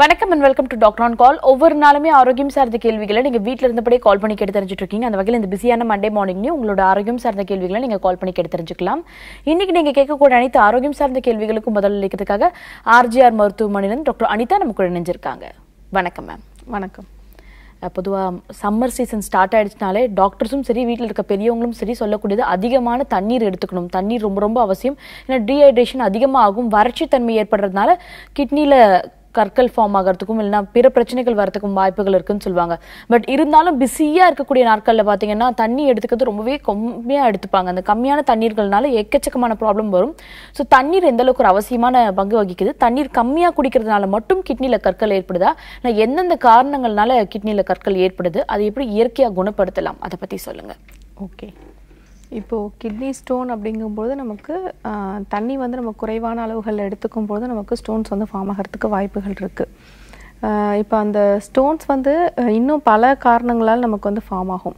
வணக்கம் and welcome to doctor on call ஒவ்வொரு நாளுமே ஆரோக்கியம் சார்ந்த கேள்விகளை நீங்கள் வீட்டில் இருந்தபடியே கால் பண்ணி கேட்டு தெரிஞ்சுட்டு இருக்கீங்க அந்த வகையில் இந்த பிஸியான மண்டே மார்னிங்லேயும் உங்களோட ஆரோக்கியம் சார்ந்த கேள்விகளை நீங்கள் கால் பண்ணி கேட்டு தெரிஞ்சுக்கலாம் இன்றைக்கி நீங்கள் கேட்கக்கூடிய அனைத்து ஆரோக்கியம் சார்ந்த கேள்விகளுக்கும் முதல் அளிக்கிறதுக்காக ஆர்ஜிஆர் மருத்துவமனையிலிருந்து டாக்டர் அனிதா நமக்கு இணைஞ்சிருக்காங்க வணக்கம் மேம் வணக்கம் பொதுவாக சம்மர் சீசன் ஸ்டார்ட் ஆகிடுச்சினாலே டாக்டர்ஸும் சரி வீட்டில் இருக்க பெரியவங்களும் சரி சொல்லக்கூடியது அதிகமான தண்ணீர் எடுத்துக்கணும் தண்ணீர் ரொம்ப ரொம்ப அவசியம் ஏன்னா டீஹைட்ரேஷன் அதிகமாக ஆகும் வறட்சி தன்மை ஏற்படுறதுனால கிட்னியில் கற்கள் ஃபார்ம் ஆகிறதுக்கும் இல்லைனா பிற பிரச்சனைகள் வரதுக்கும் வாய்ப்புகள் இருக்குன்னு சொல்லுவாங்க பட் இருந்தாலும் பிஸியாக இருக்கக்கூடிய நாட்களில் பார்த்தீங்கன்னா தண்ணி எடுத்துக்கிறது ரொம்பவே கம்மியாக எடுத்துப்பாங்க அந்த கம்மியான தண்ணீர்கள்னால எக்கச்சக்கமான ப்ராப்ளம் வரும் ஸோ தண்ணீர் எந்தளவுக்கு ஒரு அவசியமான பங்கு வகிக்குது தண்ணீர் கம்மியாக குடிக்கிறதுனால மட்டும் கிட்னியில் கற்கள் ஏற்படுதா இல்லை எந்தெந்த காரணங்கள்னால கிட்னியில் கற்கள் ஏற்படுது அதை எப்படி இயற்கையாக குணப்படுத்தலாம் அதை பற்றி சொல்லுங்கள் ஓகே இப்போது கிட்னி ஸ்டோன் அப்படிங்கும்போது நமக்கு தண்ணி வந்து நம்ம குறைவான அளவுகளில் எடுத்துக்கும் போது நமக்கு ஸ்டோன்ஸ் வந்து ஃபார்ம் ஆகிறதுக்கு வாய்ப்புகள் இருக்குது இப்போ அந்த ஸ்டோன்ஸ் வந்து இன்னும் பல காரணங்களால் நமக்கு வந்து ஃபார்ம் ஆகும்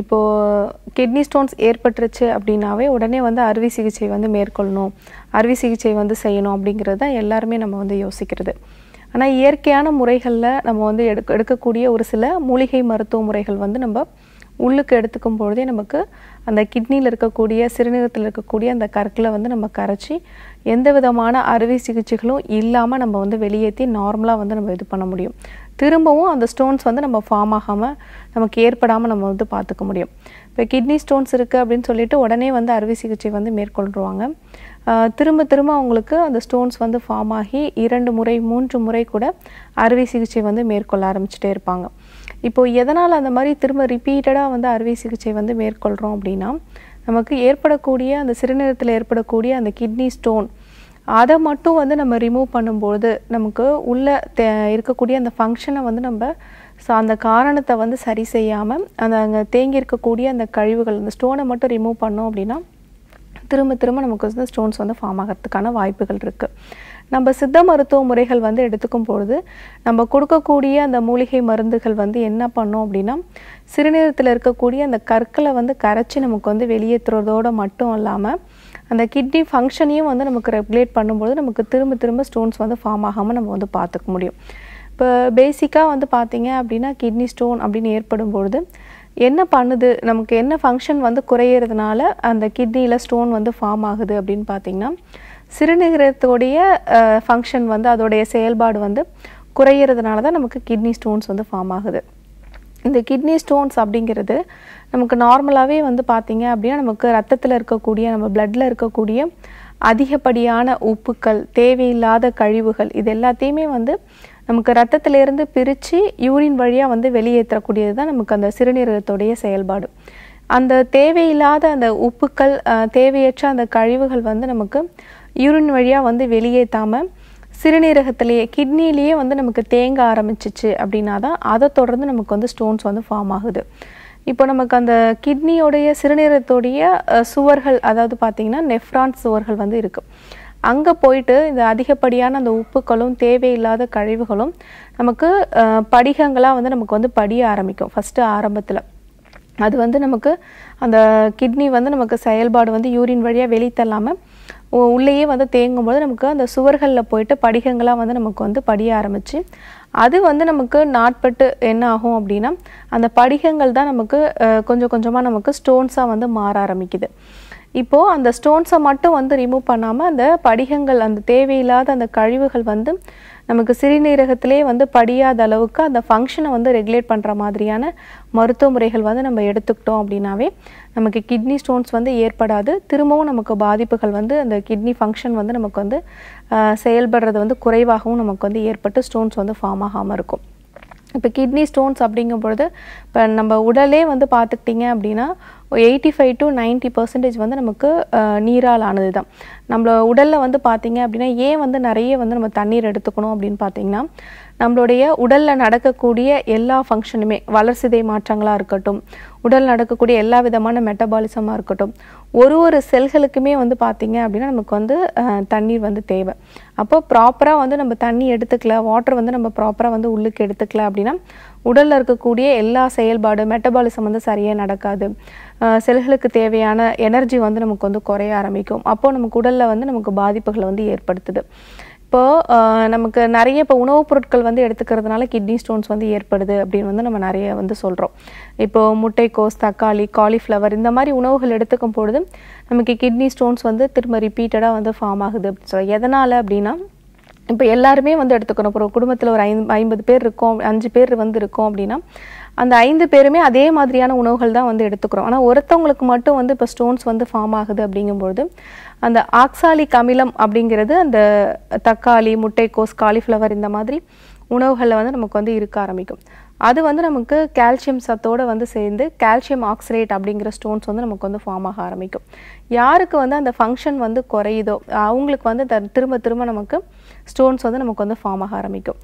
இப்போது கிட்னி ஸ்டோன்ஸ் ஏற்பட்டுருச்சு அப்படின்னாவே உடனே வந்து அறுவை சிகிச்சை வந்து மேற்கொள்ளணும் அறுவை சிகிச்சை வந்து செய்யணும் அப்படிங்கிறது தான் எல்லாருமே நம்ம வந்து யோசிக்கிறது ஆனால் இயற்கையான முறைகளில் நம்ம வந்து எடுக்க எடுக்கக்கூடிய ஒரு சில மூலிகை மருத்துவ முறைகள் வந்து நம்ம உள்ளுக்கு எடுத்துக்கும் பொழுதே நமக்கு அந்த கிட்னியில் இருக்கக்கூடிய சிறுநீரகத்தில் இருக்கக்கூடிய அந்த கற்களை வந்து நம்ம கரைச்சி எந்த விதமான அறுவை சிகிச்சைகளும் இல்லாமல் நம்ம வந்து வெளியேற்றி நார்மலாக வந்து நம்ம இது பண்ண முடியும் திரும்பவும் அந்த ஸ்டோன்ஸ் வந்து நம்ம ஃபார்ம் ஆகாமல் நமக்கு ஏற்படாமல் நம்ம வந்து பார்த்துக்க முடியும் இப்போ கிட்னி ஸ்டோன்ஸ் இருக்குது அப்படின்னு சொல்லிட்டு உடனே வந்து அறுவை சிகிச்சை வந்து மேற்கொள்வாங்க திரும்ப திரும்ப அவங்களுக்கு அந்த ஸ்டோன்ஸ் வந்து ஃபார்ம் ஆகி இரண்டு முறை மூன்று முறை கூட அறுவை சிகிச்சை வந்து மேற்கொள்ள ஆரம்பிச்சுட்டே இருப்பாங்க இப்போ எதனால் அந்த மாதிரி திரும்ப ரிப்பீட்டடாக வந்து அறுவை சிகிச்சை வந்து மேற்கொள்கிறோம் அப்படின்னா நமக்கு ஏற்படக்கூடிய அந்த சிறுநீரத்தில் ஏற்படக்கூடிய அந்த கிட்னி ஸ்டோன் அதை மட்டும் வந்து நம்ம ரிமூவ் பண்ணும்பொழுது நமக்கு உள்ளே தே இருக்கக்கூடிய அந்த ஃபங்க்ஷனை வந்து நம்ம ஸோ அந்த காரணத்தை வந்து சரி செய்யாமல் அந்த அங்கே தேங்கி இருக்கக்கூடிய அந்த கழிவுகள் அந்த ஸ்டோனை மட்டும் ரிமூவ் பண்ணோம் அப்படின்னா திரும்ப திரும்ப நமக்கு வந்து ஸ்டோன்ஸ் வந்து ஃபார்ம் ஆகிறதுக்கான வாய்ப்புகள் இருக்குது நம்ம சித்த மருத்துவ முறைகள் வந்து எடுத்துக்கும் பொழுது நம்ம கொடுக்கக்கூடிய அந்த மூலிகை மருந்துகள் வந்து என்ன பண்ணோம் அப்படின்னா சிறுநீரத்தில் இருக்கக்கூடிய அந்த கற்களை வந்து கரைச்சி நமக்கு வந்து வெளியேற்றுறதோடு மட்டும் இல்லாமல் அந்த கிட்னி ஃபங்க்ஷனையும் வந்து நமக்கு ரெகுலேட் பண்ணும்போது நமக்கு திரும்ப திரும்ப ஸ்டோன்ஸ் வந்து ஃபார்ம் ஆகாமல் நம்ம வந்து பார்த்துக்க முடியும் இப்போ பேசிக்காக வந்து பார்த்தீங்க அப்படின்னா கிட்னி ஸ்டோன் அப்படின்னு ஏற்படும் பொழுது என்ன பண்ணுது நமக்கு என்ன ஃபங்க்ஷன் வந்து குறையிறதுனால அந்த கிட்னியில் ஸ்டோன் வந்து ஃபார்ம் ஆகுது அப்படின்னு பார்த்தீங்கன்னா சிறுநீரகத்தோடைய ஃபங்க்ஷன் வந்து அதோடைய செயல்பாடு வந்து குறையிறதுனால தான் நமக்கு கிட்னி ஸ்டோன்ஸ் வந்து ஃபார்ம் ஆகுது இந்த கிட்னி ஸ்டோன்ஸ் அப்படிங்கிறது நமக்கு நார்மலாகவே வந்து பார்த்திங்க அப்படின்னா நமக்கு ரத்தத்தில் இருக்கக்கூடிய நம்ம பிளட்டில் இருக்கக்கூடிய அதிகப்படியான உப்புக்கள் தேவையில்லாத கழிவுகள் இது எல்லாத்தையுமே வந்து நமக்கு ரத்தத்திலேருந்து பிரித்து யூரின் வழியாக வந்து வெளியேற்றக்கூடியது தான் நமக்கு அந்த சிறுநீரகத்துடைய செயல்பாடு அந்த தேவையில்லாத அந்த உப்புக்கள் தேவையற்ற அந்த கழிவுகள் வந்து நமக்கு யூரின் வழியாக வந்து வெளியேற்றாமல் சிறுநீரகத்திலேயே கிட்னிலேயே வந்து நமக்கு தேங்க ஆரம்பிச்சிச்சு அப்படின்னா தான் அதை தொடர்ந்து நமக்கு வந்து ஸ்டோன்ஸ் வந்து ஃபார்ம் ஆகுது இப்போ நமக்கு அந்த கிட்னியோடைய சிறுநீரகத்துடைய சுவர்கள் அதாவது பார்த்திங்கன்னா நெஃப்ரான் சுவர்கள் வந்து இருக்குது அங்கே போயிட்டு இந்த அதிகப்படியான அந்த உப்புக்களும் தேவையில்லாத கழிவுகளும் நமக்கு படிகங்களாக வந்து நமக்கு வந்து படிய ஆரம்பிக்கும் ஃபஸ்ட்டு ஆரம்பத்தில் அது வந்து நமக்கு அந்த கிட்னி வந்து நமக்கு செயல்பாடு வந்து யூரின் வழியாக வெளித்தல்லாமல் உள்ளேயே வந்து தேங்கும்போது நமக்கு அந்த சுவர்களில் போயிட்டு படிகங்களாக வந்து நமக்கு வந்து படிய ஆரம்பித்து அது வந்து நமக்கு நாட்பட்டு என்ன ஆகும் அப்படின்னா அந்த படிகங்கள் தான் நமக்கு கொஞ்சம் கொஞ்சமாக நமக்கு ஸ்டோன்ஸாக வந்து மாற ஆரம்பிக்குது இப்போது அந்த ஸ்டோன்ஸை மட்டும் வந்து ரிமூவ் பண்ணாமல் அந்த படிகங்கள் அந்த தேவையில்லாத அந்த கழிவுகள் வந்து நமக்கு சிறுநீரகத்திலே வந்து படியாத அளவுக்கு அந்த ஃபங்க்ஷனை வந்து ரெகுலேட் பண்ணுற மாதிரியான மருத்துவ முறைகள் வந்து நம்ம எடுத்துக்கிட்டோம் அப்படின்னாவே நமக்கு கிட்னி ஸ்டோன்ஸ் வந்து ஏற்படாது திரும்பவும் நமக்கு பாதிப்புகள் வந்து அந்த கிட்னி ஃபங்க்ஷன் வந்து நமக்கு வந்து செயல்படுறது வந்து குறைவாகவும் நமக்கு வந்து ஏற்பட்டு ஸ்டோன்ஸ் வந்து ஃபார்ம் ஆகாமல் இருக்கும் இப்போ கிட்னி ஸ்டோன்ஸ் அப்படிங்கும் பொழுது இப்போ நம்ம உடலே வந்து பார்த்துக்கிட்டிங்க அப்படின்னா eighty five to ninety percentage வந்து நமக்கு நீரால் ஆனது தான் நம்ம உடலில் வந்து பார்த்திங்க அப்படின்னா ஏன் வந்து நிறைய வந்து நம்ம தண்ணீர் எடுத்துக்கணும் அப்படின்னு பார்த்தீங்கன்னா நம்மளுடைய உடலில் நடக்கக்கூடிய எல்லா ஃபங்க்ஷனுமே வளர்சிதை மாற்றங்களாக இருக்கட்டும் உடல் நடக்கக்கூடிய எல்லா விதமான மெட்டபாலிசமாக இருக்கட்டும் ஒரு ஒரு செல்களுக்குமே வந்து பார்த்திங்க அப்படின்னா நமக்கு வந்து தண்ணீர் வந்து தேவை அப்போ ப்ராப்பராக வந்து நம்ம தண்ணி எடுத்துக்கல வாட்டர் வந்து நம்ம ப்ராப்பராக வந்து உள்ளுக்கு எடுத்துக்கல அப்படின்னா உடலில் இருக்கக்கூடிய எல்லா செயல்பாடு மெட்டபாலிசம் வந்து சரியாக நடக்காது செல்களுக்கு தேவையான எனர்ஜி வந்து நமக்கு வந்து குறைய ஆரம்பிக்கும் அப்போது நமக்கு உடலில் வந்து நமக்கு பாதிப்புகளை வந்து ஏற்படுத்துது இப்போது நமக்கு நிறைய இப்போ உணவுப் பொருட்கள் வந்து எடுத்துக்கிறதுனால கிட்னி ஸ்டோன்ஸ் வந்து ஏற்படுது அப்படின்னு வந்து நம்ம நிறைய வந்து சொல்கிறோம் இப்போது முட்டைக்கோஸ் தக்காளி காலிஃப்ளவர் இந்த மாதிரி உணவுகள் எடுத்துக்கும் பொழுது நமக்கு கிட்னி ஸ்டோன்ஸ் வந்து திரும்ப ரிப்பீட்டடாக வந்து ஃபார்ம் ஆகுது அப்படின்னு சொல்கிறோம் எதனால் அப்படின்னா இப்போ எல்லாருமே வந்து எடுத்துக்கணும் அப்புறம் குடும்பத்தில் ஒரு ஐந்து ஐம்பது பேர் இருக்கோம் அஞ்சு பேர் வந்து இருக்கோம் அப்படின்னா அந்த ஐந்து பேருமே அதே மாதிரியான உணவுகள் தான் வந்து எடுத்துக்கிறோம் ஆனால் ஒருத்தவங்களுக்கு மட்டும் வந்து இப்போ ஸ்டோன்ஸ் வந்து ஃபார்ம் ஆகுது அப்படிங்கும்பொழுது அந்த ஆக்சாலிக் அமிலம் அப்படிங்கிறது அந்த தக்காளி முட்டைக்கோஸ் காலிஃப்ளவர் இந்த மாதிரி உணவுகளில் வந்து நமக்கு வந்து இருக்க ஆரம்பிக்கும் அது வந்து நமக்கு கால்சியம் சத்தோடு வந்து சேர்ந்து கால்சியம் ஆக்சிடேட் அப்படிங்கிற ஸ்டோன்ஸ் வந்து நமக்கு வந்து ஃபார்ம் ஆக ஆரம்பிக்கும் யாருக்கு வந்து அந்த ஃபங்க்ஷன் வந்து குறையுதோ அவங்களுக்கு வந்து திரும்ப திரும்ப நமக்கு ஸ்டோன்ஸ் வந்து நமக்கு வந்து ஃபார்ம் ஆக ஆரம்பிக்கும்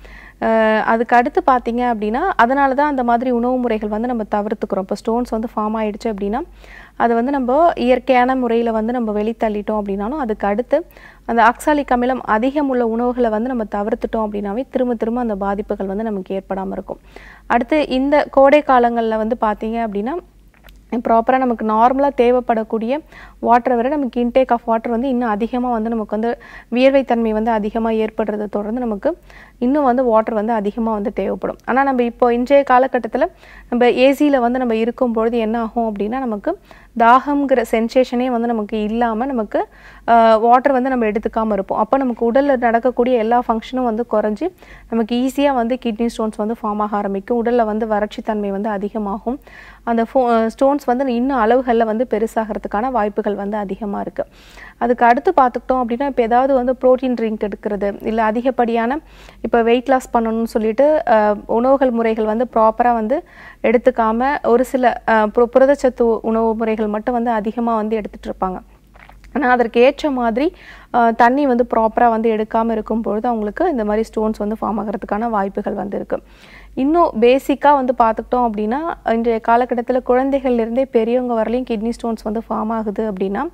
அதுக்கு அடுத்து பார்த்தீங்க அப்படின்னா அதனால தான் அந்த மாதிரி உணவு முறைகள் வந்து நம்ம தவிர்த்துக்கிறோம் இப்போ ஸ்டோன்ஸ் வந்து ஃபார்ம் ஆகிடுச்சு அப்படின்னா அதை வந்து நம்ம இயற்கையான முறையில் வந்து நம்ம வெளித்தள்ளிட்டோம் அப்படின்னாலும் அதுக்கு அடுத்து அந்த அக்சாலிக் அமிலம் அதிகம் உள்ள உணவுகளை வந்து நம்ம தவிர்த்துட்டோம் அப்படின்னாவே திரும்ப திரும்ப அந்த பாதிப்புகள் வந்து நமக்கு ஏற்படாமல் இருக்கும் அடுத்து இந்த கோடை காலங்களில் வந்து பார்த்தீங்க அப்படின்னா ப்ராப்பராக நமக்கு நார்மலாக தேவைப்படக்கூடிய வாட்டரை விட நமக்கு இன்டேக் ஆஃப் வாட்டர் வந்து இன்னும் அதிகமாக வந்து நமக்கு வந்து வியர்வைத்தன்மை வந்து அதிகமாக ஏற்படுறதை தொடர்ந்து நமக்கு இன்னும் வந்து வாட்டர் வந்து அதிகமாக வந்து தேவைப்படும் ஆனால் நம்ம இப்போ இன்றைய காலகட்டத்தில் நம்ம ஏசியில் வந்து நம்ம இருக்கும் பொழுது என்ன ஆகும் அப்படின்னா நமக்கு தாகம்ங்கிற சென்சேஷனே வந்து நமக்கு இல்லாமல் நமக்கு வாட்டர் வந்து நம்ம எடுத்துக்காமல் இருப்போம் அப்போ நமக்கு உடலில் நடக்கக்கூடிய எல்லா ஃபங்க்ஷனும் வந்து குறைஞ்சி நமக்கு ஈஸியாக வந்து கிட்னி ஸ்டோன்ஸ் வந்து ஃபார்ம் ஆக ஆரம்பிக்கும் உடலில் வந்து வறட்சித்தன்மை வந்து அதிகமாகும் அந்த ஃபோ ஸ்டோன்ஸ் வந்து இன்னும் அளவுகளில் வந்து பெருசாகிறதுக்கான வாய்ப்புகள் வந்து அதிகமாக இருக்குது அதுக்கு அடுத்து பார்த்துக்கிட்டோம் அப்படின்னா இப்போ ஏதாவது வந்து ப்ரோட்டீன் ட்ரிங்க் எடுக்கிறது இல்லை அதிகப்படியான இப்போ வெயிட் லாஸ் பண்ணணும்னு சொல்லிட்டு உணவுகள் முறைகள் வந்து ப்ராப்பராக வந்து எடுத்துக்காமல் ஒரு சில புரதச்சத்து உணவு முறைகள் மட்டும் வந்து அதிகமாக வந்து எடுத்துகிட்டு இருப்பாங்க ஆனால் அதற்கு ஏற்ற மாதிரி தண்ணி வந்து ப்ராப்பராக வந்து எடுக்காமல் இருக்கும்பொழுது அவங்களுக்கு இந்த மாதிரி ஸ்டோன்ஸ் வந்து ஃபார்ம் ஆகிறதுக்கான வாய்ப்புகள் வந்து இருக்குது இன்னும் பேசிக்காக வந்து பார்த்துக்கிட்டோம் அப்படின்னா இன்றைய காலகட்டத்தில் குழந்தைகள்லேருந்தே பெரியவங்க வரலையும் கிட்னி ஸ்டோன்ஸ் வந்து ஃபார்ம் ஆகுது அப்படின்னா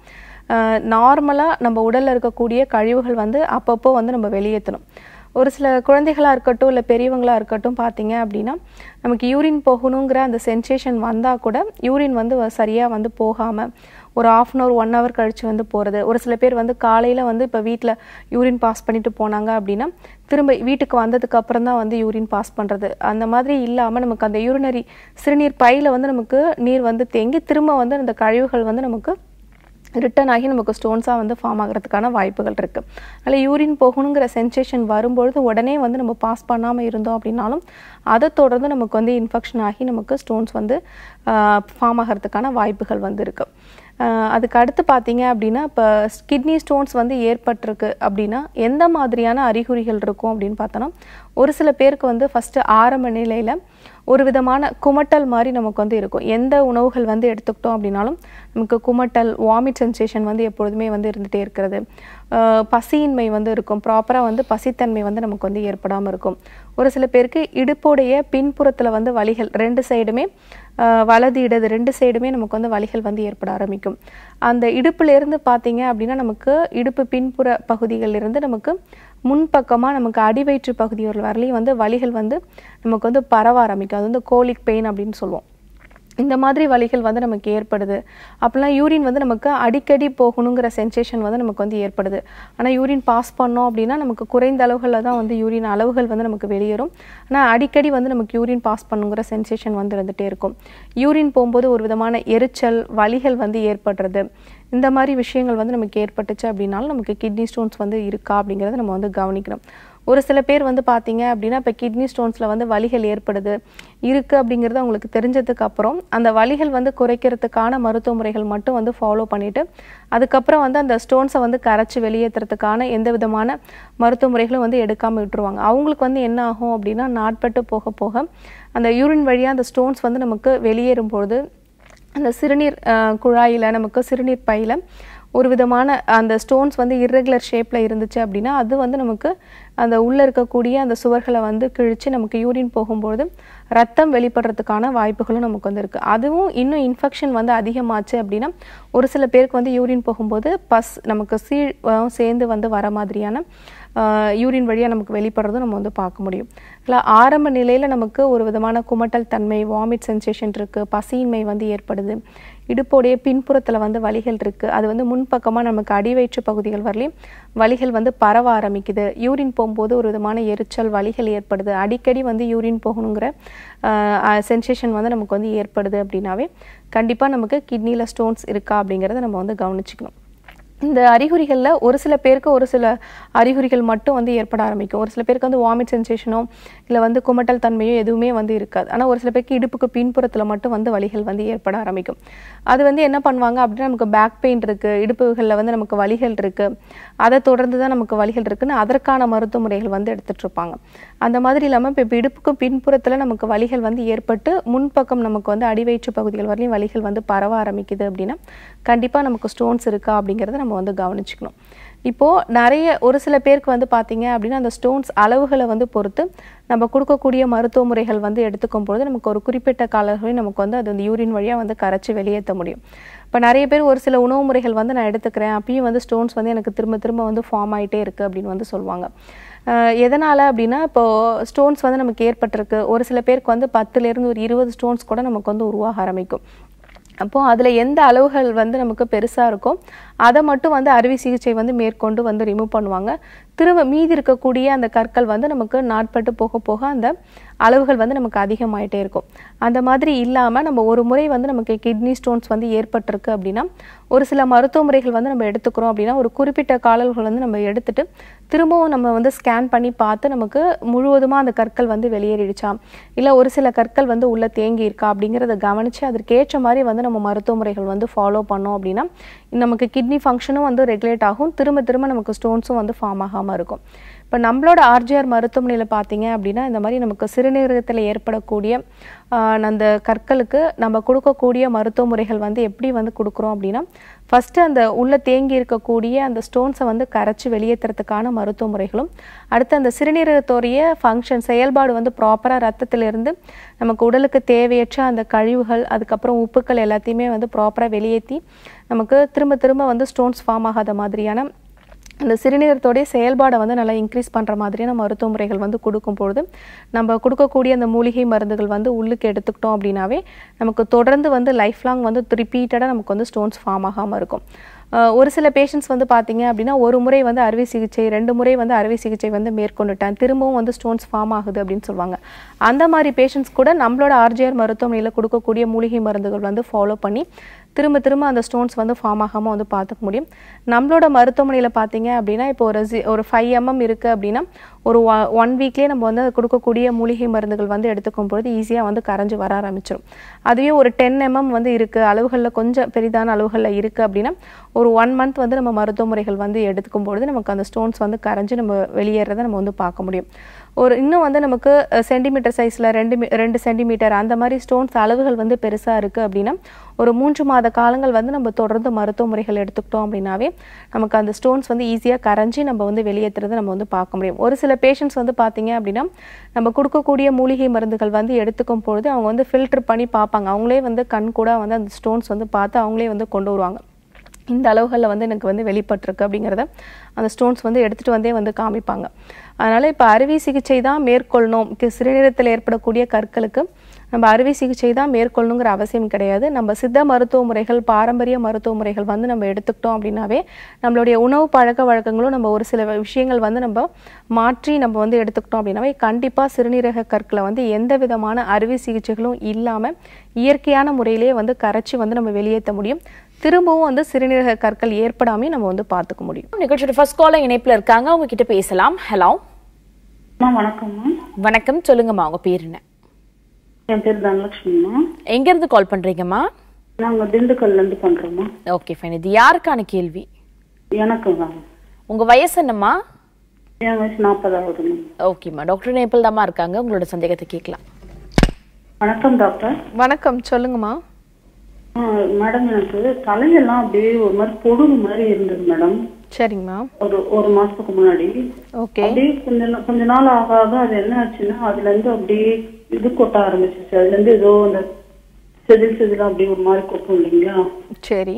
நார்மலாக நம்ம உடலில் இருக்கக்கூடிய கழிவுகள் வந்து அப்பப்போ வந்து நம்ம வெளியேற்றணும் ஒரு சில குழந்தைகளாக இருக்கட்டும் இல்லை பெரியவங்களாக இருக்கட்டும் பார்த்தீங்க அப்படின்னா நமக்கு யூரின் போகணுங்கிற அந்த சென்சேஷன் வந்தால் கூட யூரின் வந்து சரியாக வந்து போகாமல் ஒரு half an hour one hour கழித்து வந்து போகிறது ஒரு சில பேர் வந்து காலையில் வந்து இப்போ வீட்டில் யூரின் பாஸ் பண்ணிட்டு போனாங்க அப்படின்னா திரும்ப வீட்டுக்கு வந்ததுக்கு அப்புறம் தான் வந்து யூரின் பாஸ் பண்ணுறது அந்த மாதிரி இல்லாமல் நமக்கு அந்த யூரினரி சிறுநீர் பையில் வந்து நமக்கு நீர் வந்து தேங்கி திரும்ப வந்து அந்த கழிவுகள் வந்து நமக்கு ரிட்டன் ஆகி நமக்கு ஸ்டோன்ஸாக வந்து ஃபார்ம் ஆகிறதுக்கான வாய்ப்புகள் இருக்குது அதனால் யூரின் போகணுங்கிற சென்சேஷன் வரும்பொழுது உடனே வந்து நம்ம பாஸ் பண்ணாமல் இருந்தோம் அப்படின்னாலும் அதை தொடர்ந்து நமக்கு வந்து இன்ஃபெக்ஷன் ஆகி நமக்கு ஸ்டோன்ஸ் வந்து ஃபார்ம் ஆகிறதுக்கான வாய்ப்புகள் வந்து இருக்குது அதுக்கு அடுத்து பார்த்தீங்க அப்படின்னா இப்போ கிட்னி ஸ்டோன்ஸ் வந்து ஏற்பட்டிருக்கு அப்படின்னா எந்த மாதிரியான அறிகுறிகள் இருக்கும் அப்படின்னு பார்த்தோன்னா ஒரு சில பேருக்கு வந்து ஃபஸ்ட்டு ஆரம்ப நிலையில் ஒரு விதமான குமட்டல் மாதிரி நமக்கு வந்து இருக்கும் எந்த உணவுகள் வந்து எடுத்துக்கிட்டோம் அப்படின்னாலும் நமக்கு குமட்டல் வாமிட் சென்சேஷன் வந்து எப்பொழுதுமே வந்து இருந்துகிட்டே இருக்கிறது பசியின்மை வந்து இருக்கும் ப்ராப்பராக வந்து பசித்தன்மை வந்து நமக்கு வந்து ஏற்படாமல் இருக்கும் ஒரு சில பேருக்கு இடுப்புடைய பின்புறத்தில் வந்து வழிகள் ரெண்டு சைடுமே வலது இடது ரெண்டு சைடுமே நமக்கு வந்து வலிகள் வந்து ஏற்பட ஆரம்பிக்கும் அந்த இடுப்புலேருந்து பார்த்தீங்க அப்படின்னா நமக்கு இடுப்பு பின்புற பகுதிகளிலிருந்து நமக்கு முன்பக்கமாக நமக்கு அடிவயிற்று பகுதி வரலையும் வந்து வலிகள் வந்து நமக்கு வந்து பரவ ஆரம்பிக்கும் அது வந்து கோலிக் பெயின் அப்படின்னு சொல்லுவோம் இந்த மாதிரி வழிகள் வந்து நமக்கு ஏற்படுது அப்போல்லாம் யூரின் வந்து நமக்கு அடிக்கடி போகணுங்கிற சென்சேஷன் வந்து நமக்கு வந்து ஏற்படுது ஆனால் யூரின் பாஸ் பண்ணோம் அப்படின்னா நமக்கு குறைந்த அளவுகளில் தான் வந்து யூரின் அளவுகள் வந்து நமக்கு வெளியேறும் ஆனால் அடிக்கடி வந்து நமக்கு யூரின் பாஸ் பண்ணுங்கிற சென்சேஷன் வந்து இருந்துகிட்டே இருக்கும் யூரின் போகும்போது ஒரு விதமான எரிச்சல் வழிகள் வந்து ஏற்படுறது இந்த மாதிரி விஷயங்கள் வந்து நமக்கு ஏற்பட்டுச்சு அப்படின்னாலும் நமக்கு கிட்னி ஸ்டோன்ஸ் வந்து இருக்கா அப்படிங்கிறத நம்ம வந்து கவனிக்கிறோம் ஒரு சில பேர் வந்து பார்த்தீங்க அப்படின்னா இப்போ கிட்னி ஸ்டோன்ஸில் வந்து வலிகள் ஏற்படுது இருக்குது அப்படிங்கிறது அவங்களுக்கு தெரிஞ்சதுக்கு அப்புறம் அந்த வலிகள் வந்து குறைக்கிறதுக்கான மருத்துவ முறைகள் மட்டும் வந்து ஃபாலோ பண்ணிவிட்டு அதுக்கப்புறம் வந்து அந்த ஸ்டோன்ஸை வந்து கரைச்சி வெளியேற்றுறதுக்கான எந்த விதமான மருத்துவ முறைகளும் வந்து எடுக்காமல் விட்டுருவாங்க அவங்களுக்கு வந்து என்ன ஆகும் அப்படின்னா நாட்பட்டு போக போக அந்த யூரின் வழியாக அந்த ஸ்டோன்ஸ் வந்து நமக்கு வெளியேறும்பொழுது அந்த சிறுநீர் குழாயில் நமக்கு சிறுநீர் பையில் ஒரு விதமான அந்த ஸ்டோன்ஸ் வந்து இர்ரெகுலர் ஷேப்பில் இருந்துச்சு அப்படின்னா அது வந்து நமக்கு அந்த உள்ளே இருக்கக்கூடிய அந்த சுவர்களை வந்து கிழித்து நமக்கு யூரின் போகும்போது ரத்தம் வெளிப்படுறதுக்கான வாய்ப்புகளும் நமக்கு வந்து இருக்குது அதுவும் இன்னும் இன்ஃபெக்ஷன் வந்து அதிகமாச்சு அப்படின்னா ஒரு சில பேருக்கு வந்து யூரின் போகும்போது பஸ் நமக்கு சீழ் சேர்ந்து வந்து வர மாதிரியான யூரின் வழியாக நமக்கு வெளிப்படுறதும் நம்ம வந்து பார்க்க முடியும் இல்லை ஆரம்ப நிலையில் நமக்கு ஒரு விதமான குமட்டல் தன்மை வாமிட் சென்சேஷன் இருக்குது பசியின்மை வந்து ஏற்படுது இடுப்போடைய பின்புறத்தில் வந்து வலிகள் இருக்குது அது வந்து முன்பக்கமாக நமக்கு அடிவயிற்று பகுதிகள் வரலையும் வலிகள் வந்து பரவ ஆரம்பிக்குது யூரின் போகும்போது ஒரு விதமான எரிச்சல் வலிகள் ஏற்படுது அடிக்கடி வந்து யூரின் போகணுங்கிற சென்சேஷன் வந்து நமக்கு வந்து ஏற்படுது அப்படின்னாவே கண்டிப்பாக நமக்கு கிட்னியில் ஸ்டோன்ஸ் இருக்கா அப்படிங்கிறத நம்ம வந்து கவனிச்சிக்கணும் இந்த அறிகுறிகளில் ஒரு சில பேருக்கு ஒரு சில அறிகுறிகள் மட்டும் வந்து ஏற்பட ஆரம்பிக்கும் ஒரு சில பேருக்கு வந்து வாமிட் சென்சேஷனோ இல்லை வந்து குமட்டல் தன்மையோ எதுவுமே வந்து இருக்காது ஆனால் ஒரு சில பேருக்கு இடுப்புக்கு பின்புறத்தில் மட்டும் வந்து வழிகள் வந்து ஏற்பட ஆரம்பிக்கும் அது வந்து என்ன பண்ணுவாங்க அப்படின்னா நமக்கு பேக் பெயின் இருக்குது இடுப்புகளில் வந்து நமக்கு வலிகள் இருக்குது அதை தொடர்ந்து தான் நமக்கு வழிகள் இருக்குன்னு அதற்கான மருத்துவ முறைகள் வந்து எடுத்துகிட்ருப்பாங்க அந்த மாதிரி இல்லாமல் இப்போ இப்போ இடுப்புக்கு பின்புறத்தில் நமக்கு வழிகள் வந்து ஏற்பட்டு முன்பக்கம் நமக்கு வந்து அடிவயிற்று பகுதிகள் வரலையும் வழிகள் வந்து பரவ ஆரம்பிக்குது அப்படின்னா கண்டிப்பாக நமக்கு ஸ்டோன்ஸ் இருக்கா அப்படிங்கிறத நம்ம வந்து கவனிச்சுக்கணும் இப்போது நிறைய ஒரு சில பேருக்கு வந்து பார்த்தீங்க அப்படின்னா அந்த ஸ்டோன்ஸ் அளவுகளை வந்து பொறுத்து நம்ம கொடுக்கக்கூடிய மருத்துவ முறைகள் வந்து எடுத்துக்கும் பொழுது நமக்கு ஒரு குறிப்பிட்ட காலங்களையும் நமக்கு வந்து அது வந்து யூரின் வழியாக வந்து கரைச்சி வெளியேற்ற முடியும் இப்போ நிறைய பேர் ஒரு சில உணவு முறைகள் வந்து நான் எடுத்துக்கிறேன் அப்பயும் வந்து ஸ்டோன்ஸ் வந்து எனக்கு திரும்ப திரும்ப வந்து ஃபார்ம் ஆகிட்டே இருக்குது அப்படின்னு வந்து சொல்லுவாங்க எதனால் அப்படின்னா இப்போது ஸ்டோன்ஸ் வந்து நமக்கு ஏற்பட்டிருக்கு ஒரு சில பேருக்கு வந்து பத்துலேருந்து ஒரு இருபது ஸ்டோன்ஸ் கூட நமக்கு வந்து உருவாக ஆரம்பிக்கும் அப்போது அதில் எந்த அளவுகள் வந்து நமக்கு பெருசாக இருக்கும் அதை மட்டும் வந்து அறுவை சிகிச்சை வந்து மேற்கொண்டு வந்து ரிமூவ் பண்ணுவாங்க திரும்ப மீதி இருக்கக்கூடிய அந்த கற்கள் வந்து நமக்கு நாட்பட்டு போக போக அந்த அளவுகள் வந்து நமக்கு அதிகமாகிட்டே இருக்கும் அந்த மாதிரி இல்லாமல் நம்ம ஒரு முறை வந்து நமக்கு கிட்னி ஸ்டோன்ஸ் வந்து ஏற்பட்டிருக்கு அப்படின்னா ஒரு சில மருத்துவ முறைகள் வந்து நம்ம எடுத்துக்கிறோம் அப்படின்னா ஒரு குறிப்பிட்ட காலல்கள் வந்து நம்ம எடுத்துட்டு திரும்பவும் நம்ம வந்து ஸ்கேன் பண்ணி பார்த்து நமக்கு முழுவதுமாக அந்த கற்கள் வந்து வெளியேறிடுச்சா இல்லை ஒரு சில கற்கள் வந்து உள்ளே தேங்கி இருக்கா அப்படிங்கிறத கவனித்து அதற்கேற்ற மாதிரி வந்து நம்ம மருத்துவ முறைகள் வந்து ஃபாலோ பண்ணோம் அப்படின்னா நமக்கு கிட்னி ஃபங்க்ஷனும் வந்து ரெகுலேட் ஆகும் திரும்ப திரும்ப நமக்கு ஸ்டோன்ஸும் வந்து ஃபார்ம் ஆகாமல் இருக்கும் இப்போ நம்மளோட ஆர்ஜிஆர் மருத்துவமனையில் பார்த்தீங்க அப்படின்னா இந்த மாதிரி நமக்கு சிறுநீரகத்தில் ஏற்படக்கூடிய அந்த கற்களுக்கு நம்ம கொடுக்கக்கூடிய மருத்துவ முறைகள் வந்து எப்படி வந்து கொடுக்குறோம் அப்படின்னா ஃபஸ்ட்டு அந்த உள்ளே தேங்கி இருக்கக்கூடிய அந்த ஸ்டோன்ஸை வந்து கரைச்சி வெளியேற்றுறதுக்கான மருத்துவ முறைகளும் அடுத்து அந்த சிறுநீரகத்தோடைய ஃபங்க்ஷன் செயல்பாடு வந்து ப்ராப்பராக ரத்தத்திலிருந்து நமக்கு உடலுக்கு தேவையற்ற அந்த கழிவுகள் அதுக்கப்புறம் உப்புக்கள் எல்லாத்தையுமே வந்து ப்ராப்பராக வெளியேற்றி நமக்கு திரும்ப திரும்ப வந்து ஸ்டோன்ஸ் ஃபார்ம் ஆகாத மாதிரியான அந்த சிறுநீரத்தோடைய செயல்பாடை வந்து நல்லா இன்க்ரீஸ் பண்ணுற மாதிரியான மருத்துவ முறைகள் வந்து கொடுக்கும் பொழுது நம்ம கொடுக்கக்கூடிய அந்த மூலிகை மருந்துகள் வந்து உள்ளுக்கு எடுத்துக்கிட்டோம் அப்படின்னாவே நமக்கு தொடர்ந்து வந்து லைஃப் லாங் வந்து ரிப்பீட்டடாக நமக்கு வந்து ஸ்டோன்ஸ் ஃபார்ம் ஆகாமல் இருக்கும் ஒரு சில பேஷண்ட்ஸ் வந்து பார்த்தீங்க அப்படின்னா ஒரு முறை வந்து அறுவை சிகிச்சை ரெண்டு முறை வந்து அறுவை சிகிச்சை வந்து மேற்கொண்டுட்டேன் திரும்பவும் வந்து ஸ்டோன்ஸ் ஃபார்ம் ஆகுது அப்படின்னு சொல்லுவாங்க அந்த மாதிரி பேஷண்ட்ஸ் கூட நம்மளோட ஆர்ஜிஆர் மருத்துவமனையில் கொடுக்கக்கூடிய மூலிகை மருந்துகள் வந்து ஃபாலோ பண்ணி திரும்ப திரும்ப அந்த ஸ்டோன்ஸ் வந்து ஃபார்ம் ஆகாமல் வந்து பார்த்துக்க முடியும் நம்மளோட மருத்துவமனையில் பார்த்தீங்க அப்படின்னா இப்போ ஒரு ஜி ஒரு ஃபைவ் எம்எம் இருக்குது அப்படின்னா ஒரு ஒன் வீக்லேயே நம்ம வந்து கொடுக்கக்கூடிய மூலிகை மருந்துகள் வந்து எடுத்துக்கும் பொழுது ஈஸியாக வந்து கரைஞ்சி வர ஆரம்பிச்சிடும் அதுவே ஒரு டென் எம்எம் வந்து இருக்குது அளவுகளில் கொஞ்சம் பெரிதான அளவுகளில் இருக்குது அப்படின்னா ஒரு ஒன் மந்த் வந்து நம்ம மருத்துவ முறைகள் வந்து எடுத்துக்கும் பொழுது நமக்கு அந்த ஸ்டோன்ஸ் வந்து கரைஞ்சி நம்ம வெளியேறதை நம்ம வந்து பார்க்க முடியும் ஒரு இன்னும் வந்து நமக்கு சென்டிமீட்டர் சைஸில் ரெண்டு ரெண்டு சென்டிமீட்டர் அந்த மாதிரி ஸ்டோன்ஸ் அளவுகள் வந்து பெருசாக இருக்குது அப்படின்னா ஒரு மூன்று மாத காலங்கள் வந்து நம்ம தொடர்ந்து மருத்துவ முறைகள் எடுத்துக்கிட்டோம் அப்படின்னாவே நமக்கு அந்த ஸ்டோன்ஸ் வந்து ஈஸியாக கரைஞ்சி நம்ம வந்து வெளியேற்றுறதை நம்ம வந்து பார்க்க முடியும் ஒரு சில பேஷண்ட்ஸ் வந்து பார்த்தீங்க அப்படின்னா நம்ம கொடுக்கக்கூடிய மூலிகை மருந்துகள் வந்து எடுத்துக்கும் பொழுது அவங்க வந்து ஃபில்டர் பண்ணி பார்ப்பாங்க அவங்களே வந்து கண் கூட வந்து அந்த ஸ்டோன்ஸ் வந்து பார்த்து அவங்களே வந்து கொண்டு வருவாங்க இந்த அளவுகளில் வந்து எனக்கு வந்து வெளிப்பட்டிருக்கு அப்படிங்கிறத அந்த ஸ்டோன்ஸ் வந்து எடுத்துகிட்டு வந்தே வந்து காமிப்பாங்க அதனால் இப்போ அறுவை சிகிச்சை தான் மேற்கொள்ளணும் சிறுநீரத்தில் ஏற்படக்கூடிய கற்களுக்கு நம்ம அறுவை சிகிச்சை தான் மேற்கொள்ளணுங்கிற அவசியம் கிடையாது நம்ம சித்த மருத்துவ முறைகள் பாரம்பரிய மருத்துவ முறைகள் வந்து நம்ம எடுத்துக்கிட்டோம் அப்படின்னாவே நம்மளுடைய உணவு பழக்க வழக்கங்களும் நம்ம ஒரு சில விஷயங்கள் வந்து நம்ம மாற்றி நம்ம வந்து எடுத்துக்கிட்டோம் அப்படின்னாவே கண்டிப்பாக சிறுநீரக கற்களை வந்து எந்த விதமான அறுவை சிகிச்சைகளும் இல்லாமல் இயற்கையான முறையிலேயே வந்து கரைச்சி வந்து நம்ம வெளியேற்ற முடியும் திரும்பவும் வந்து சிறுநீரக கற்கள் ஏற்படாமே நம்ம வந்து பார்த்துக்க முடியும் நிகழ்ச்சியோட ஃபர்ஸ்ட் காலர் இணைப்பில் இருக்காங்க அவங்க கிட்ட பேசலாம் ஹலோ வணக்கம் வணக்கம் சொல்லுங்கம்மா உங்க பேர் என்ன என் பேர் தனலட்சுமிமா எங்க இருந்து கால் பண்றீங்கம்மா நாங்க திண்டுக்கல்ல இருந்து பண்றோம்மா ஓகே ஃபைன் இது யாருக்கான கேள்வி எனக்கு உங்க வயசு என்னம்மா என் வயசு நாற்பதாவது ஓகேம்மா டாக்டர் நேபிள் தாம்மா இருக்காங்க உங்களோட சந்தேகத்தை கேட்கலாம் வணக்கம் டாக்டர் வணக்கம் சொல்லுங்கம்மா மேடம் எனக்கு தலையெல்லாம் அப்படியே ஒரு மாதிரி பொடுகு மாதிரி இருந்தது மேடம் சரிங்கம்மா ஒரு ஒரு மாசத்துக்கு முன்னாடி ஓகே அப்படியே கொஞ்ச கொஞ்ச நாள் ஆக ஆக அது என்ன ஆச்சுன்னா அதுல இருந்து அப்படியே இது கொட்ட ஆரம்பிச்சிச்சு அதுல இருந்து ஏதோ அந்த செதில் செதில் அப்படியே ஒரு மாதிரி கொட்டும் இல்லைங்களா சரி